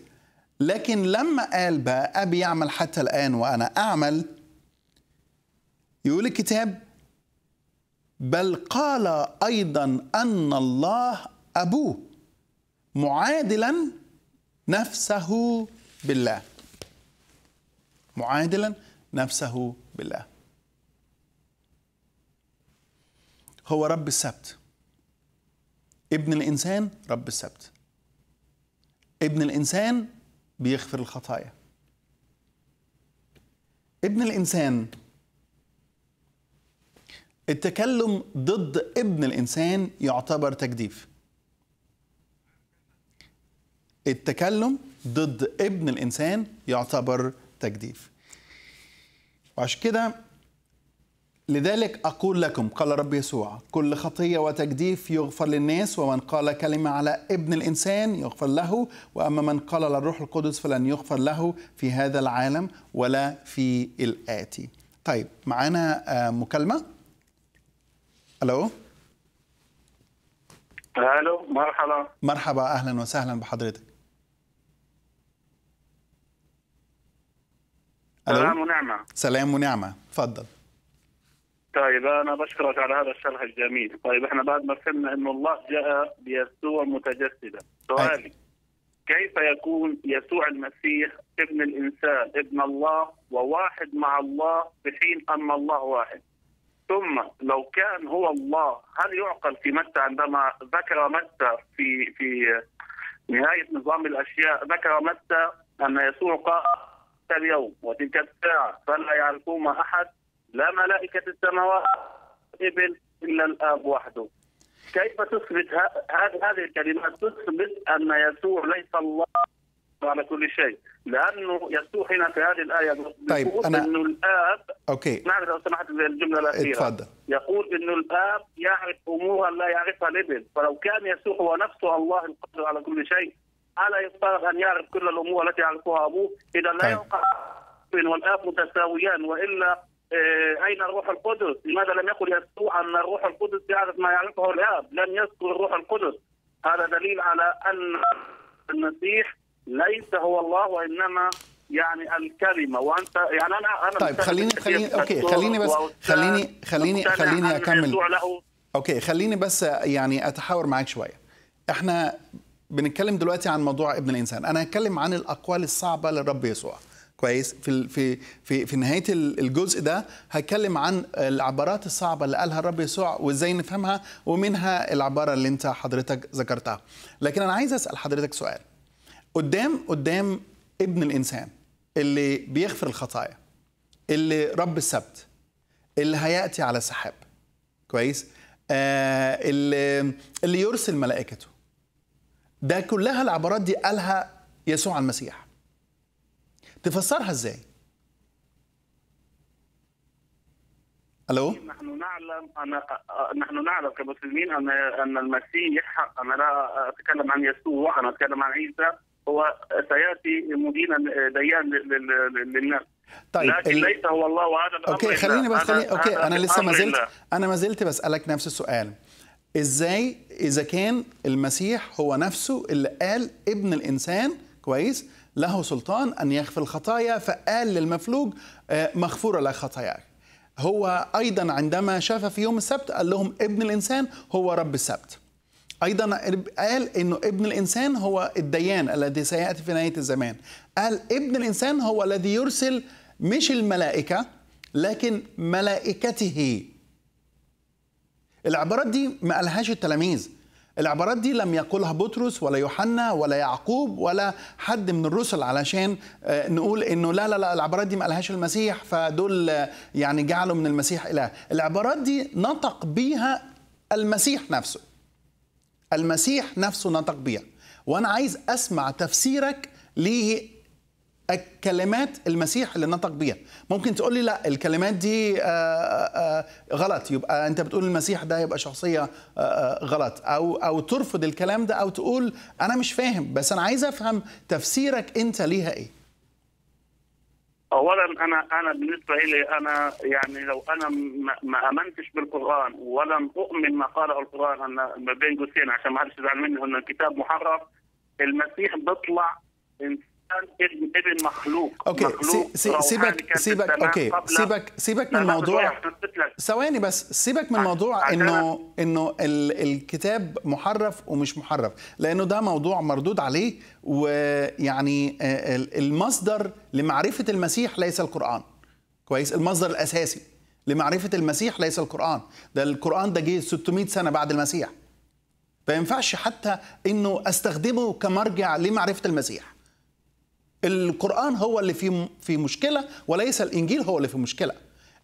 لكن لما قال بقى ابي يعمل حتى الان وانا اعمل يقول الكتاب بل قال ايضا ان الله ابوه معادلا نفسه بالله معادلا نفسه بالله هو رب السبت ابن الانسان رب السبت ابن الانسان بيغفر الخطايا ابن الانسان التكلم ضد ابن الانسان يعتبر تجديف التكلم ضد ابن الانسان يعتبر تجديف وعشان كده لذلك أقول لكم قال رب يسوع كل خطية وتجديف يغفر للناس ومن قال كلمة على ابن الإنسان يغفر له وأما من قال للروح القدس فلن يغفر له في هذا العالم ولا في الآتي طيب معانا آه، مكالمة ألو ألو مرحبا مرحبا أهلا وسهلا بحضرتك سلام ونعمة سلام ونعمة تفضل طيب انا بشكرك على هذا الشرح الجميل طيب احنا بعد ما فهمنا ان الله جاء بيسوع متجسدا سؤالي أي. كيف يكون يسوع المسيح ابن الانسان ابن الله وواحد مع الله في حين ان الله واحد ثم لو كان هو الله هل يعقل في متى عندما ذكر متى في في نهايه نظام الاشياء ذكر متى ان يسوع قال تلك اليوم وتلك الساعة فلا يعرفهما أحد لا ملائكة السماوات إبل إلا الآب وحده كيف تثبت هذه الكلمات تثبت أن يسوع ليس الله على كل شيء لانه يسوع هنا في هذه الايه طيب انا انه الاب اوكي معلش لو سمحت الجمله الاخيره اتفضل يقول انه الاب يعرف امورا لا يعرفها الإبل فلو كان يسوع هو نفسه الله القادر على كل شيء على يفترض ان يعرف كل الامور التي يعرفها ابوه اذا لا طيب. يوقع والاب متساويان والا آه، اين الروح القدس؟ لماذا لم يقل يسوع ان الروح القدس يعرف ما يعرفه الاب؟ لم يذكر الروح القدس هذا دليل على ان المسيح ليس هو الله وانما يعني الكلمه وانت يعني انا انا طيب خليني خليني اوكي خليني بس خليني خليني خليني اكمل اوكي خليني بس يعني اتحاور معاك شويه احنا بنتكلم دلوقتي عن موضوع ابن الانسان انا هتكلم عن الاقوال الصعبه للرب يسوع كويس في في في في نهايه الجزء ده هتكلم عن العبارات الصعبه اللي قالها الرب يسوع وازاي نفهمها ومنها العباره اللي انت حضرتك ذكرتها لكن انا عايز اسال حضرتك سؤال قدام قدام ابن الانسان اللي بيغفر الخطايا اللي رب السبت اللي هياتي على سحاب كويس آه اللي اللي يرسل ملائكته ده كلها العبارات دي قالها يسوع المسيح تفسرها ازاي الو إيه، نحن نعلم ان نحن نعلم كمسلمين ان ان المسيح انا لا اتكلم عن يسوع انا اتكلم عن عيسى هو سياتي مدينا ديان للناس طيب لكن ال... ليس هو الله وهذا الامر اوكي خليني بس خليني اوكي انا لسه ما زلت انا ما زلت بسالك نفس السؤال ازاي اذا كان المسيح هو نفسه اللي قال ابن الانسان كويس له سلطان ان يغفر الخطايا فقال للمفلوج آه، مغفوره لك خطاياك هو ايضا عندما شاف في يوم السبت قال لهم ابن الانسان هو رب السبت ايضا قال انه ابن الانسان هو الديان الذي سياتي في نهايه الزمان قال ابن الانسان هو الذي يرسل مش الملائكه لكن ملائكته العبارات دي ما قالهاش التلاميذ العبارات دي لم يقولها بطرس ولا يوحنا ولا يعقوب ولا حد من الرسل علشان آه، نقول انه لا لا لا العبارات دي ما قالهاش المسيح فدول آه، يعني جعلوا من المسيح اله العبارات دي نطق بيها المسيح نفسه المسيح نفسه نطق بيها وانا عايز اسمع تفسيرك ليه كلمات المسيح اللي نطق بيها ممكن تقول لي لا الكلمات دي آه، آه، آه، غلط يبقى انت بتقول المسيح ده يبقى شخصيه غلط او او ترفض الكلام ده او تقول انا مش فاهم بس انا عايز افهم تفسيرك انت ليها ايه اولا انا انا بالنسبه لي انا يعني لو انا ما امنتش بالقران ولم اؤمن ما قاله القران ان ما بين قوسين عشان ما حدش يزعل مني ان الكتاب محرف المسيح بيطلع ابن مخلوق اوكي مخلوق سي سيبك سيبك اوكي سيبك سيبك من موضوع ثواني بس سيبك من موضوع انه انه الكتاب محرف ومش محرف لانه ده موضوع مردود عليه ويعني آه، المصدر لمعرفه المسيح ليس القران كويس المصدر الاساسي لمعرفه المسيح ليس القران ده القران ده جه 600 سنه بعد المسيح فينفعش حتى انه استخدمه كمرجع لمعرفه المسيح القرآن هو اللي فيه في مشكلة وليس الإنجيل هو اللي في مشكلة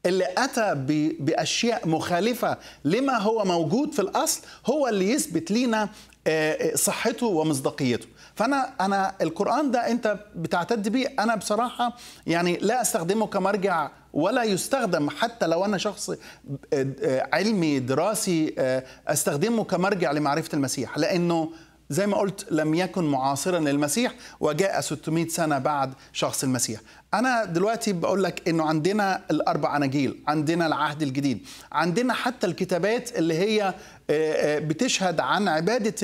اللي أتى بأشياء مخالفة لما هو موجود في الأصل هو اللي يثبت لينا آه، آه، صحته ومصداقيته فانا انا القران ده انت بتعتد بيه انا بصراحه يعني لا استخدمه كمرجع ولا يستخدم حتى لو انا شخص آه، علمي دراسي استخدمه كمرجع لمعرفه المسيح لانه زي ما قلت لم يكن معاصرا للمسيح وجاء 600 سنة بعد شخص المسيح أنا دلوقتي بقول لك أنه عندنا الأربع أناجيل عندنا العهد الجديد عندنا حتى الكتابات اللي هي آه، آه، بتشهد عن عبادة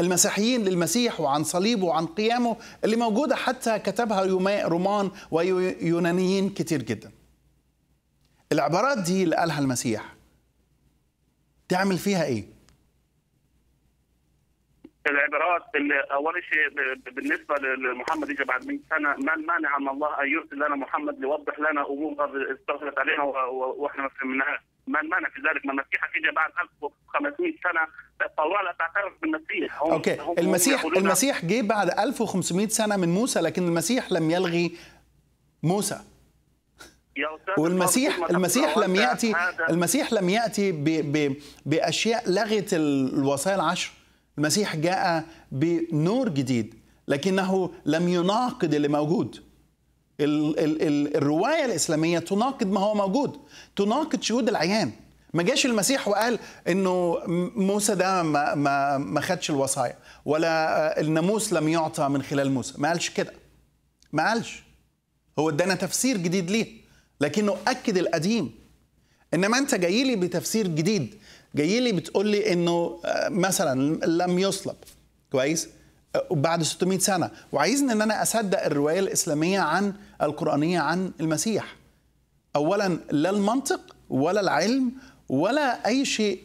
المسيحيين للمسيح وعن صليبه وعن قيامه اللي موجودة حتى كتبها رومان ويونانيين كتير جدا العبارات دي اللي قالها المسيح تعمل فيها ايه العبارات اول شيء بالنسبه لمحمد اجى بعد 100 سنه ما المانع من الله ان يرسل لنا محمد ليوضح لنا امور استغفرت علينا واحنا ما فهمناها ما المانع في ذلك ما المسيح اجى بعد 1500 سنه لا تعترف بالمسيح هم اوكي هم المسيح هم المسيح جه بعد 1500 سنه من موسى لكن المسيح لم يلغي موسى والمسيح المسيح لم ياتي المسيح لم ياتي ب ب باشياء لغت الوصايا العشر المسيح جاء بنور جديد لكنه لم يناقض اللي موجود ال ال الروايه الاسلاميه تناقض ما هو موجود تناقض شهود العيان ما جاش المسيح وقال انه موسى ده ما ما ما خدش الوصايا ولا آه، الناموس لم يعطى من خلال موسى ما قالش كده ما قالش هو ادانا تفسير جديد ليه لكنه اكد القديم انما انت جاي لي بتفسير جديد جاي لي بتقول لي انه آه، مثلا لم يصلب كويس آه، بعد 600 سنه وعايزني ان انا اصدق الروايه الاسلاميه عن القرانيه عن المسيح اولا لا المنطق ولا العلم ولا اي شيء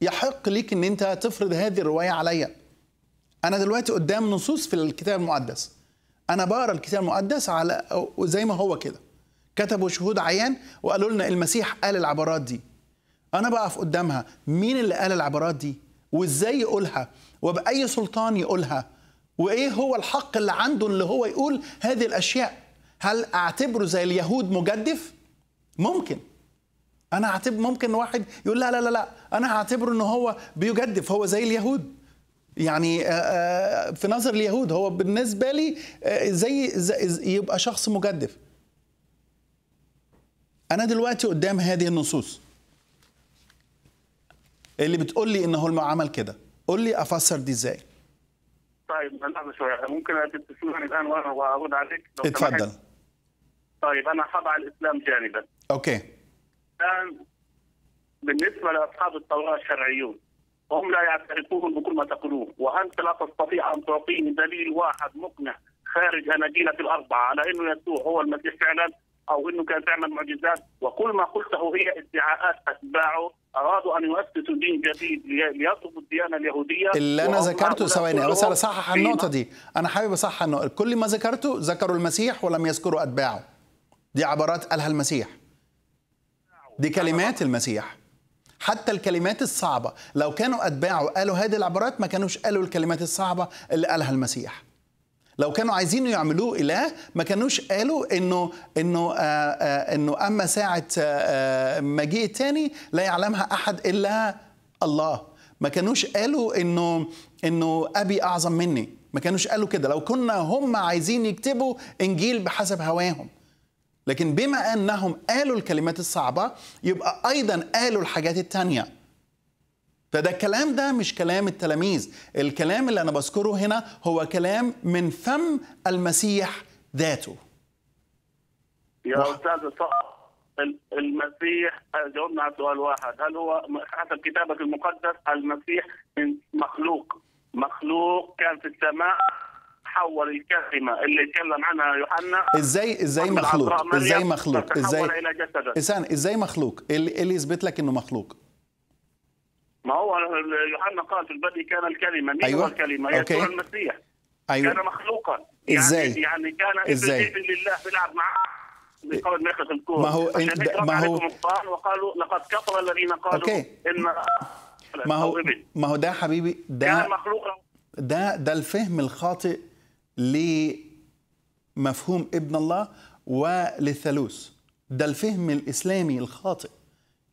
يحق ليك ان انت تفرض هذه الروايه عليا انا دلوقتي قدام نصوص في الكتاب المقدس انا بقرا الكتاب المقدس على زي ما هو كده كتبوا شهود عيان وقالوا لنا المسيح قال العبارات دي انا بقف قدامها مين اللي قال العبارات دي وازاي يقولها وباي سلطان يقولها وايه هو الحق اللي عنده اللي هو يقول هذه الاشياء هل اعتبره زي اليهود مجدف ممكن انا اعتبر ممكن واحد يقول لا لا لا لا انا هعتبره ان هو بيجدف هو زي اليهود يعني في نظر اليهود هو بالنسبه لي زي, زي يبقى شخص مجدف انا دلوقتي قدام هذه النصوص اللي بتقول لي ان هو عمل كده قول لي افسر دي ازاي طيب لحظه شويه ممكن ادي تسمعني الان وارد عليك اتفضل طيب انا هضع الاسلام جانبا اوكي الان بالنسبه لاصحاب التوراه الشرعيون هم لا يعترفون بكل ما تقولوه وانت لا تستطيع ان تعطيني دليل واحد مقنع خارج اناجيل الاربعه على انه يسوع هو المسيح فعلا او انه كان تعمل معجزات وكل ما قلته هي ادعاءات اتباعه ارادوا ان يؤسسوا دين جديد ليطلبوا الديانه اليهوديه اللي انا ذكرته ثواني بس انا اصحح النقطه دي انا حابب اصحح انه كل ما ذكرته ذكروا المسيح ولم يذكروا اتباعه دي عبارات قالها المسيح دي كلمات المسيح حتى الكلمات الصعبة لو كانوا أتباعه قالوا هذه العبارات ما كانوش قالوا الكلمات الصعبة اللي قالها المسيح لو كانوا عايزين يعملوه اله ما كانوش قالوا انه انه آه، آه، انه اما ساعه مجيء آه، الثاني لا يعلمها احد الا الله ما كانوش قالوا انه انه ابي اعظم مني ما كانوش قالوا كده لو كنا هم عايزين يكتبوا انجيل بحسب هواهم لكن بما انهم قالوا الكلمات الصعبه يبقى ايضا قالوا الحاجات التانيه فده الكلام ده مش كلام التلاميذ الكلام اللي أنا بذكره هنا هو كلام من فم المسيح ذاته يا أستاذ صقر المسيح جاوبنا على سؤال واحد هل هو حسب كتابك المقدس المسيح من مخلوق مخلوق كان في السماء حول الكلمه اللي تكلم عنها يوحنا ازاي ازاي مخلوق ازاي مخلوق ازاي ازاي مخلوق إيه إيه اللي يثبت لك انه مخلوق ما هو يوحنا قال في البدء كان الكلمه مين أيوة. هو الكلمه؟ يسوع المسيح أيوة. كان مخلوقا يعني ازاي؟ يعني كان ازاي؟ لله بيلعب مع إيه. قبل ما يخرج الكون ما هو انت ما هو وقالوا لقد كفر الذين قالوا أوكي. ان ما هو ما هو ده حبيبي ده مخلوقا ده ده الفهم الخاطئ لمفهوم ابن الله وللثالوث ده الفهم الاسلامي الخاطئ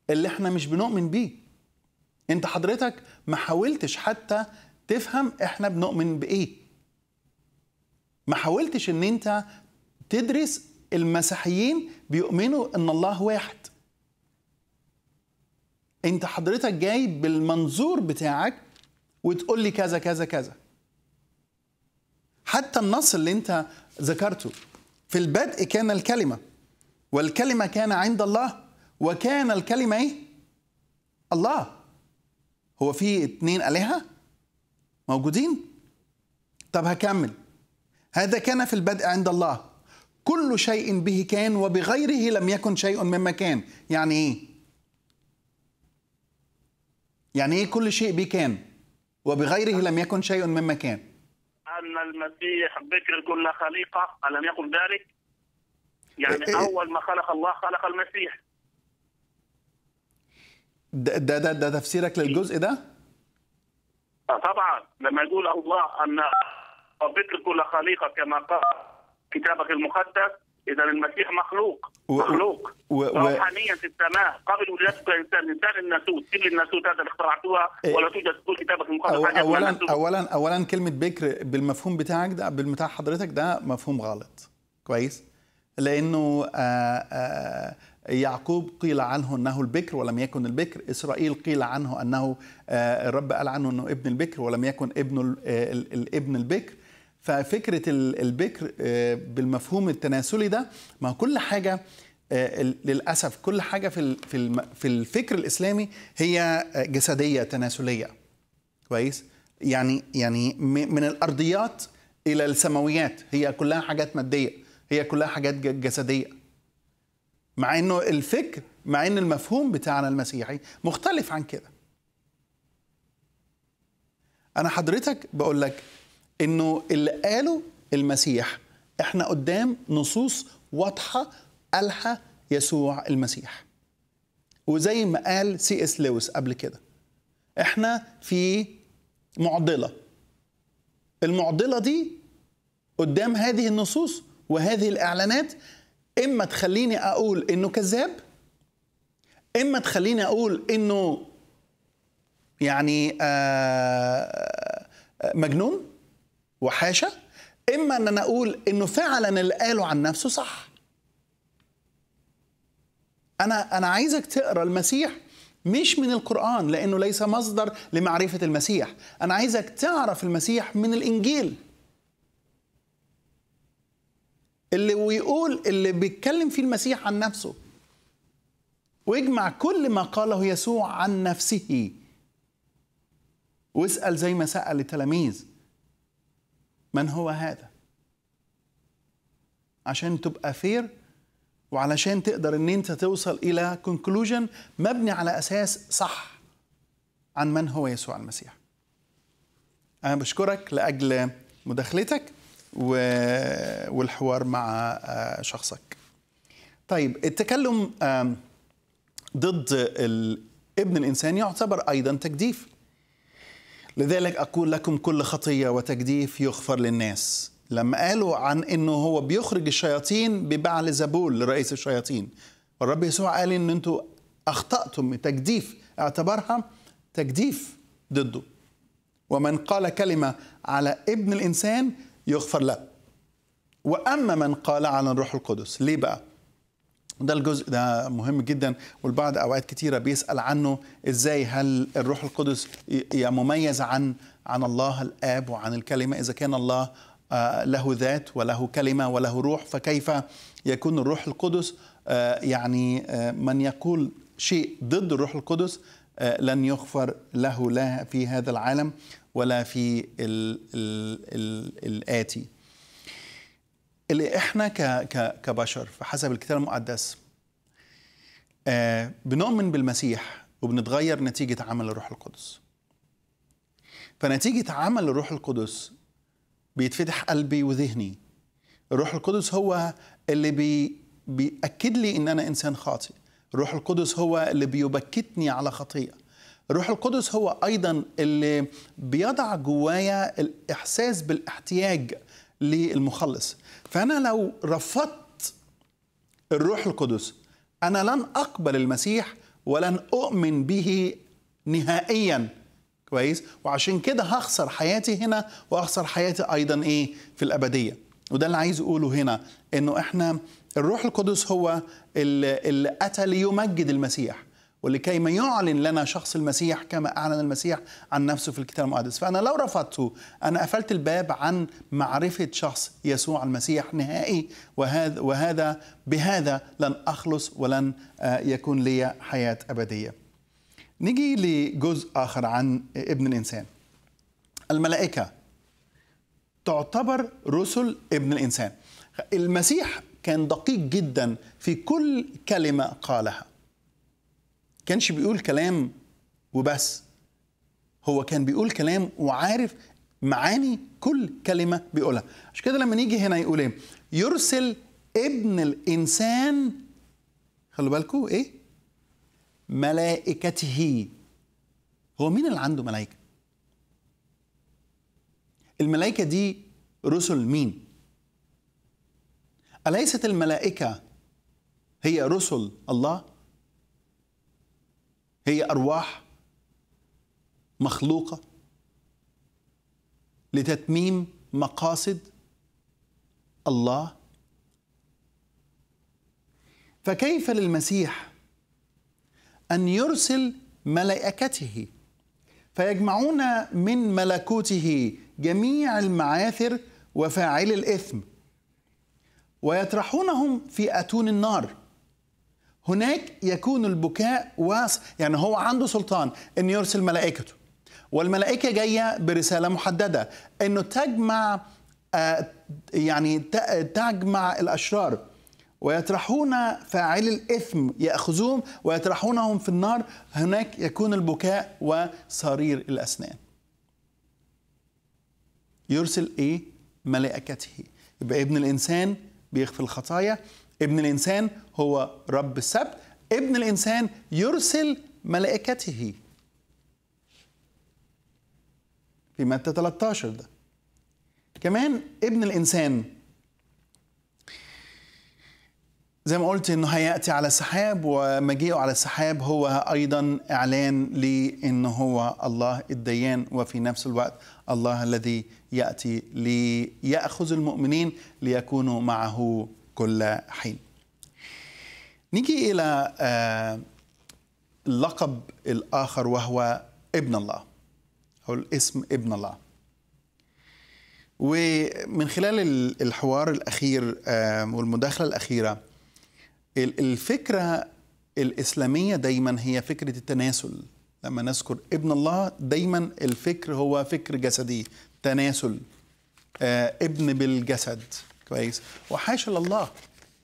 اللي احنا مش بنؤمن بيه انت حضرتك ما حاولتش حتى تفهم احنا بنؤمن بايه ما حاولتش ان انت تدرس المسيحيين بيؤمنوا ان الله واحد انت حضرتك جاي بالمنظور بتاعك وتقول لي كذا كذا كذا حتى النص اللي انت ذكرته في البدء كان الكلمه والكلمه كان عند الله وكان الكلمه ايه الله هو في اتنين آلهة موجودين طب هكمل هذا كان في البدء عند الله كل شيء به كان وبغيره لم يكن شيء مما كان يعني ايه يعني ايه كل شيء به كان وبغيره لم يكن شيء مما كان ان المسيح ذكر كل خليقه الم يكن ذلك يعني إيه، إيه. اول ما خلق الله خلق المسيح ده ده ده, تفسيرك للجزء ده؟ آه، طبعا لما يقول الله ان ربك كل خليقه كما قال كتابك المقدس اذا المسيح مخلوق و... مخلوق و... و... روحانيا في السماء قبل ولادتك انسان انسان الناسوت كل الناسوت هذا اللي اخترعتوها إيه. ولا توجد في كتابك المقدس أو... اولا اولا اولا كلمه بكر بالمفهوم بتاعك ده بالمتاع حضرتك ده مفهوم غلط كويس لانه آآ آه، آآ آه، يعقوب قيل عنه انه البكر ولم يكن البكر، اسرائيل قيل عنه انه آه، الرب قال عنه انه ابن البكر ولم يكن ابن الابن آه، البكر. ففكره البكر آه، بالمفهوم التناسلي ده ما كل حاجه للاسف كل حاجه في في الفكر الاسلامي هي جسديه تناسليه. كويس؟ يعني يعني من الارضيات الى السماويات هي كلها حاجات ماديه، هي كلها حاجات جسديه. مع انه الفكر مع ان المفهوم بتاعنا المسيحي مختلف عن كده انا حضرتك بقول لك انه اللي قاله المسيح احنا قدام نصوص واضحه قالها يسوع المسيح وزي ما قال سي اس لويس قبل كده احنا في معضله المعضله دي قدام هذه النصوص وهذه الاعلانات اما تخليني اقول انه كذاب اما تخليني اقول انه يعني آه، مجنون وحاشه اما ان انا اقول انه فعلا اللي قاله عن نفسه صح انا انا عايزك تقرا المسيح مش من القران لانه ليس مصدر لمعرفه المسيح انا عايزك تعرف المسيح من الانجيل اللي ويقول اللي بيتكلم فيه المسيح عن نفسه ويجمع كل ما قاله يسوع عن نفسه واسأل زي ما سأل التلاميذ من هو هذا عشان تبقى فير وعلشان تقدر ان انت توصل الى كونكلوجن مبني على اساس صح عن من هو يسوع المسيح انا بشكرك لاجل مداخلتك والحوار مع آه، شخصك طيب التكلم ضد ابن الانسان يعتبر ايضا تجديف لذلك اقول لكم كل خطيه وتجديف يغفر للناس لما قالوا عن انه هو بيخرج الشياطين ببعل زبول لرئيس الشياطين والرب يسوع قال ان أنتم اخطاتم تجديف اعتبرها تجديف ضده ومن قال كلمه على ابن الانسان يغفر له واما من قال عن الروح القدس ليه بقى ده الجزء ده مهم جدا والبعض اوقات كتيره بيسال عنه ازاي هل الروح القدس مميز عن عن الله الاب وعن الكلمه اذا كان الله آه، له ذات وله كلمه وله روح فكيف يكون الروح القدس آه، يعني آه، من يقول شيء ضد الروح القدس لن يغفر له لا في هذا العالم ولا في ال ال ال الآتي اللي إحنا ك كبشر فحسب الكتاب المقدس آه بنؤمن بالمسيح وبنتغير نتيجة عمل الروح القدس فنتيجة عمل الروح القدس بيتفتح قلبي وذهني الروح القدس هو اللي بي بيأكد لي إن أنا إنسان خاطئ الروح القدس هو اللي بيبكتني على خطيئة الروح القدس هو ايضا اللي بيضع جوايا الاحساس بالاحتياج للمخلص فانا لو رفضت الروح القدس انا لن اقبل المسيح ولن اؤمن به نهائيا كويس وعشان كده هخسر حياتي هنا واخسر حياتي ايضا ايه في الابديه وده اللي عايز اقوله هنا انه احنا الروح القدس هو اللي اتى ليمجد المسيح ولكي ما يعلن لنا شخص المسيح كما أعلن المسيح عن نفسه في الكتاب المقدس فأنا لو رفضته أنا قفلت الباب عن معرفة شخص يسوع المسيح نهائي وهذا, وهذا بهذا لن أخلص ولن آه، يكون لي حياة أبدية نيجي لجزء آخر عن ابن الإنسان الملائكة تعتبر رسل ابن الإنسان المسيح كان دقيق جدا في كل كلمة قالها كانش بيقول كلام وبس هو كان بيقول كلام وعارف معاني كل كلمة بيقولها عشان كده لما نيجي هنا يقول ايه يرسل ابن الإنسان خلوا بالكو ايه ملائكته هو مين اللي عنده ملائكة الملائكة دي رسل مين أليست الملائكة هي رسل الله هي أرواح مخلوقة لتتميم مقاصد الله فكيف للمسيح أن يرسل ملائكته فيجمعون من ملكوته جميع المعاثر وفاعلي الإثم ويطرحونهم في أتون النار هناك يكون البكاء واس يعني هو عنده سلطان أن يرسل ملائكته والملائكة جاية برسالة محددة أنه تجمع آه، يعني تجمع الأشرار ويطرحون فاعلي الإثم يأخذوهم ويطرحونهم في النار هناك يكون البكاء وصرير الأسنان يرسل إيه؟ ملائكته يبقى ابن الإنسان بيغفر الخطايا ابن الإنسان هو رب السبت ابن الإنسان يرسل ملائكته في متى 13 ده كمان ابن الإنسان زي ما قلت انه هياتي على السحاب ومجيئه على السحاب هو ايضا اعلان لان هو الله الديان وفي نفس الوقت الله الذي ياتي لياخذ المؤمنين ليكونوا معه كل حين نيجي إلى اللقب آه، الآخر وهو ابن الله أو الاسم ابن الله ومن خلال الحوار الأخير والمداخلة الأخيرة الفكرة الإسلامية دايما هي فكرة التناسل لما نذكر ابن الله دايما الفكر هو فكر جسدي تناسل آه، ابن بالجسد كويس وحاشا لله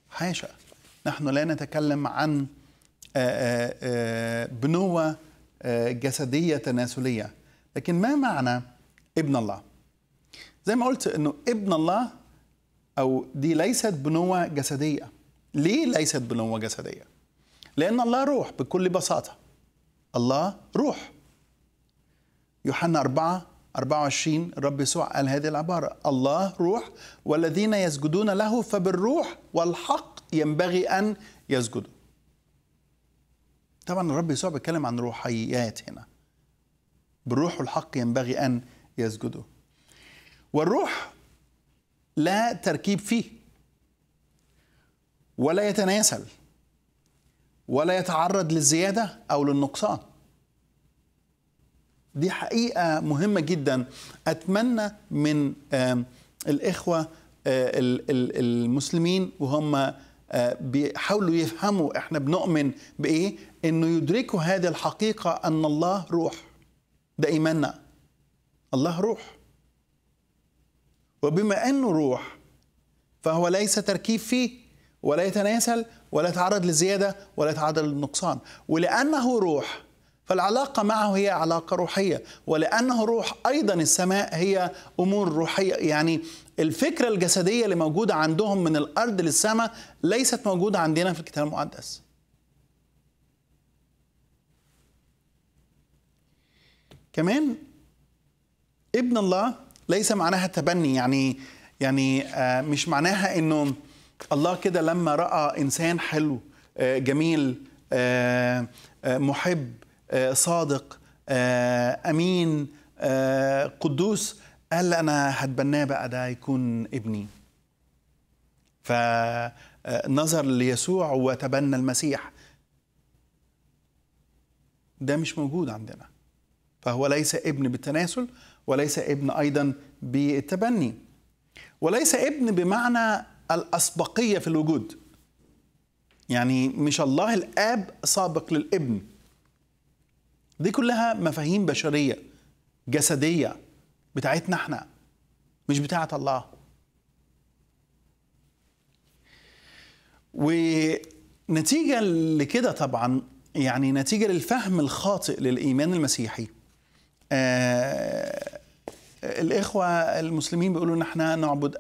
حاشا نحن لا نتكلم عن آه، آه، آه، بنوة جسدية تناسلية لكن ما معنى ابن الله زي ما قلت انه ابن الله او دي ليست بنوة جسدية ليه ليست بنوة جسدية لان الله روح بكل بساطة الله روح يوحنا أربعة 24 الرب يسوع قال هذه العبارة الله روح والذين يسجدون له فبالروح والحق ينبغي أن يسجدوا طبعا الرب يسوع بيتكلم عن روحيات هنا بالروح والحق ينبغي أن يسجدوا والروح لا تركيب فيه ولا يتناسل ولا يتعرض للزيادة أو للنقصان دي حقيقة مهمة جدا أتمنى من الإخوة آه، المسلمين وهم آه، بيحاولوا يفهموا احنا بنؤمن بايه انه يدركوا هذه الحقيقه ان الله روح ده ايماننا الله روح وبما انه روح فهو ليس تركيب فيه ولا يتناسل ولا يتعرض لزياده ولا يتعرض للنقصان ولانه روح فالعلاقة معه هي علاقة روحية ولأنه روح أيضا السماء هي أمور روحية يعني الفكرة الجسدية اللي موجودة عندهم من الأرض للسماء ليست موجودة عندنا في الكتاب المقدس كمان ابن الله ليس معناها تبني يعني يعني آه، مش معناها انه الله كده لما راى انسان حلو آه، جميل آه، محب آه، صادق آه، امين آه، قدوس قال انا هتبناه بقى ده يكون ابني فنظر ليسوع وتبنى المسيح ده مش موجود عندنا فهو ليس ابن بالتناسل وليس ابن ايضا بالتبني وليس ابن بمعنى الاسبقيه في الوجود يعني مش الله الاب سابق للابن دي كلها مفاهيم بشريه جسديه بتاعتنا احنا مش بتاعه الله ونتيجه لكده طبعا يعني نتيجه للفهم الخاطئ للايمان المسيحي آه الاخوه المسلمين بيقولوا ان احنا نعبد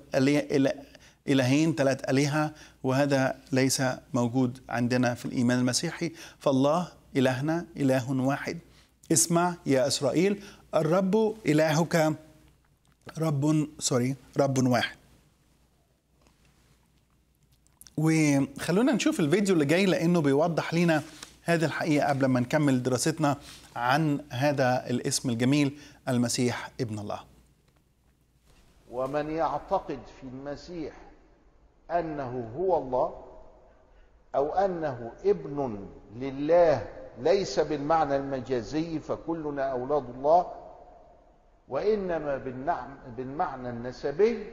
الهين ثلاث الهه وهذا ليس موجود عندنا في الايمان المسيحي فالله الهنا اله واحد اسمع يا إسرائيل الرب إلهك رب سوري رب واحد وخلونا نشوف الفيديو اللي جاي لأنه بيوضح لنا هذه الحقيقة قبل ما نكمل دراستنا عن هذا الاسم الجميل المسيح ابن الله ومن يعتقد في المسيح أنه هو الله أو أنه ابن لله ليس بالمعنى المجازي فكلنا أولاد الله وإنما بالمعنى النسبي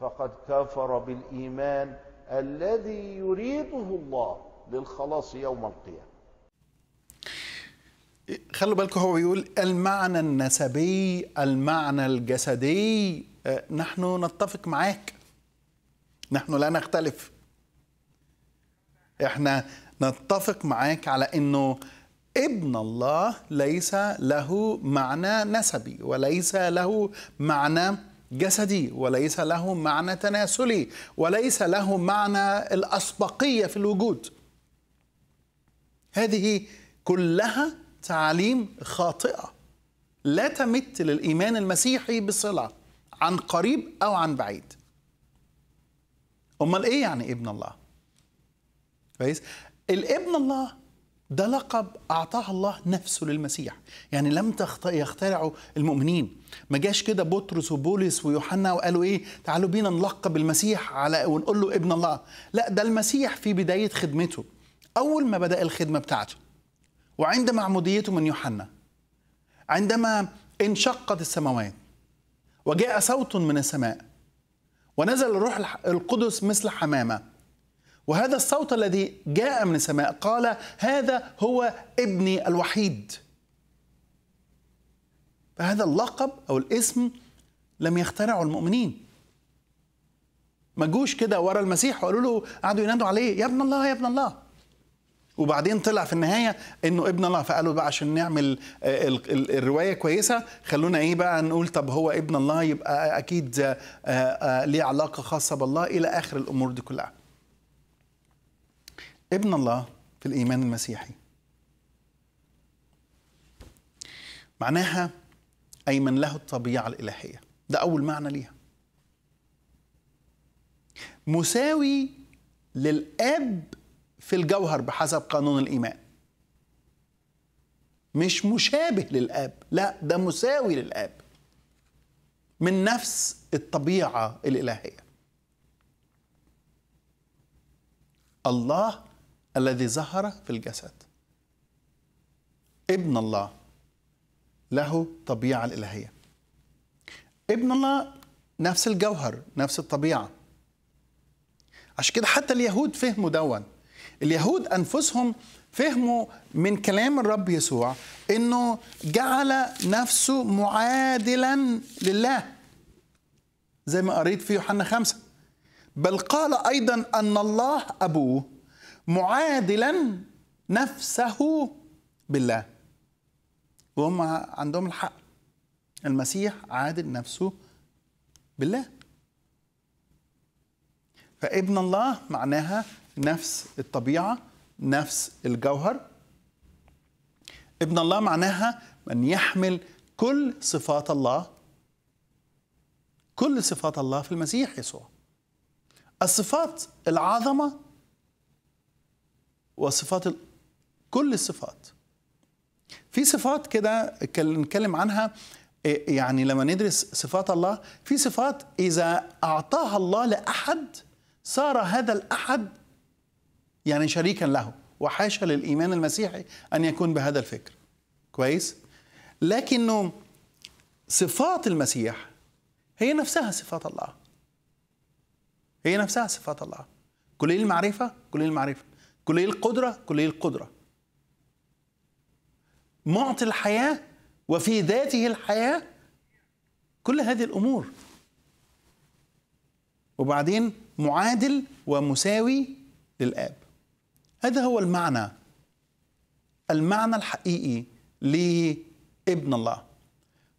فقد كفر بالإيمان الذي يريده الله للخلاص يوم القيامة خلوا بالكم هو بيقول المعنى النسبي المعنى الجسدي آه، نحن نتفق معاك نحن لا نختلف احنا نتفق معك على أنه ابن الله ليس له معنى نسبي وليس له معنى جسدي وليس له معنى تناسلي وليس له معنى الأسبقية في الوجود هذه كلها تعاليم خاطئة لا تمت للإيمان المسيحي بصلة عن قريب أو عن بعيد أمال إيه يعني ابن الله؟ كويس؟ الابن الله ده لقب أعطاه الله نفسه للمسيح يعني لم يخترعه المؤمنين ما جاش كده بطرس وبولس ويوحنا وقالوا ايه تعالوا بينا نلقب المسيح على ونقول له ابن الله لا ده المسيح في بداية خدمته أول ما بدأ الخدمة بتاعته وعند معموديته من يوحنا عندما انشقت السماوات وجاء صوت من السماء ونزل الروح القدس مثل حمامه وهذا الصوت الذي جاء من السماء قال هذا هو ابني الوحيد فهذا اللقب او الاسم لم يخترعه المؤمنين ما جوش كده ورا المسيح وقالوا له قعدوا ينادوا عليه يا ابن الله يا ابن الله وبعدين طلع في النهايه انه ابن الله فقالوا بقى عشان نعمل آه، الروايه كويسه خلونا ايه بقى نقول طب هو ابن الله يبقى اكيد آه، آه، ليه علاقه خاصه بالله الى اخر الامور دي كلها ابن الله في الإيمان المسيحي معناها أي من له الطبيعة الإلهية ده أول معنى ليها مساوي للأب في الجوهر بحسب قانون الإيمان مش مشابه للاب لا ده مساوي للاب من نفس الطبيعه الالهيه الله الذي ظهر في الجسد ابن الله له طبيعة الإلهية ابن الله نفس الجوهر نفس الطبيعة عشان كده حتى اليهود فهموا دون اليهود أنفسهم فهموا من كلام الرب يسوع أنه جعل نفسه معادلا لله زي ما قريت في يوحنا خمسة بل قال أيضا أن الله أبوه معادلا نفسه بالله وهم عندهم الحق المسيح عادل نفسه بالله فابن الله معناها نفس الطبيعة نفس الجوهر ابن الله معناها من يحمل كل صفات الله كل صفات الله في المسيح يسوع الصفات العظمة وصفات ال... كل الصفات في صفات كده نتكلم عنها إيه، يعني لما ندرس صفات الله في صفات إذا أعطاها الله لأحد صار هذا الأحد يعني شريكا له وحاشا للإيمان المسيحي أن يكون بهذا الفكر كويس لكنه صفات المسيح هي نفسها صفات الله هي نفسها صفات الله كل المعرفة كل المعرفة كلية القدرة كلية القدرة معطي الحياة وفي ذاته الحياة كل هذه الأمور وبعدين معادل ومساوي للآب هذا هو المعنى المعنى الحقيقي لابن الله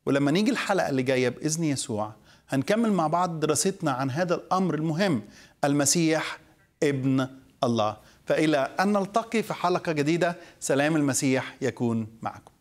ولما نيجي الحلقة اللي جاية بإذن يسوع هنكمل مع بعض دراستنا عن هذا الأمر المهم المسيح ابن الله فإلى أن نلتقي في حلقة جديدة سلام المسيح يكون معكم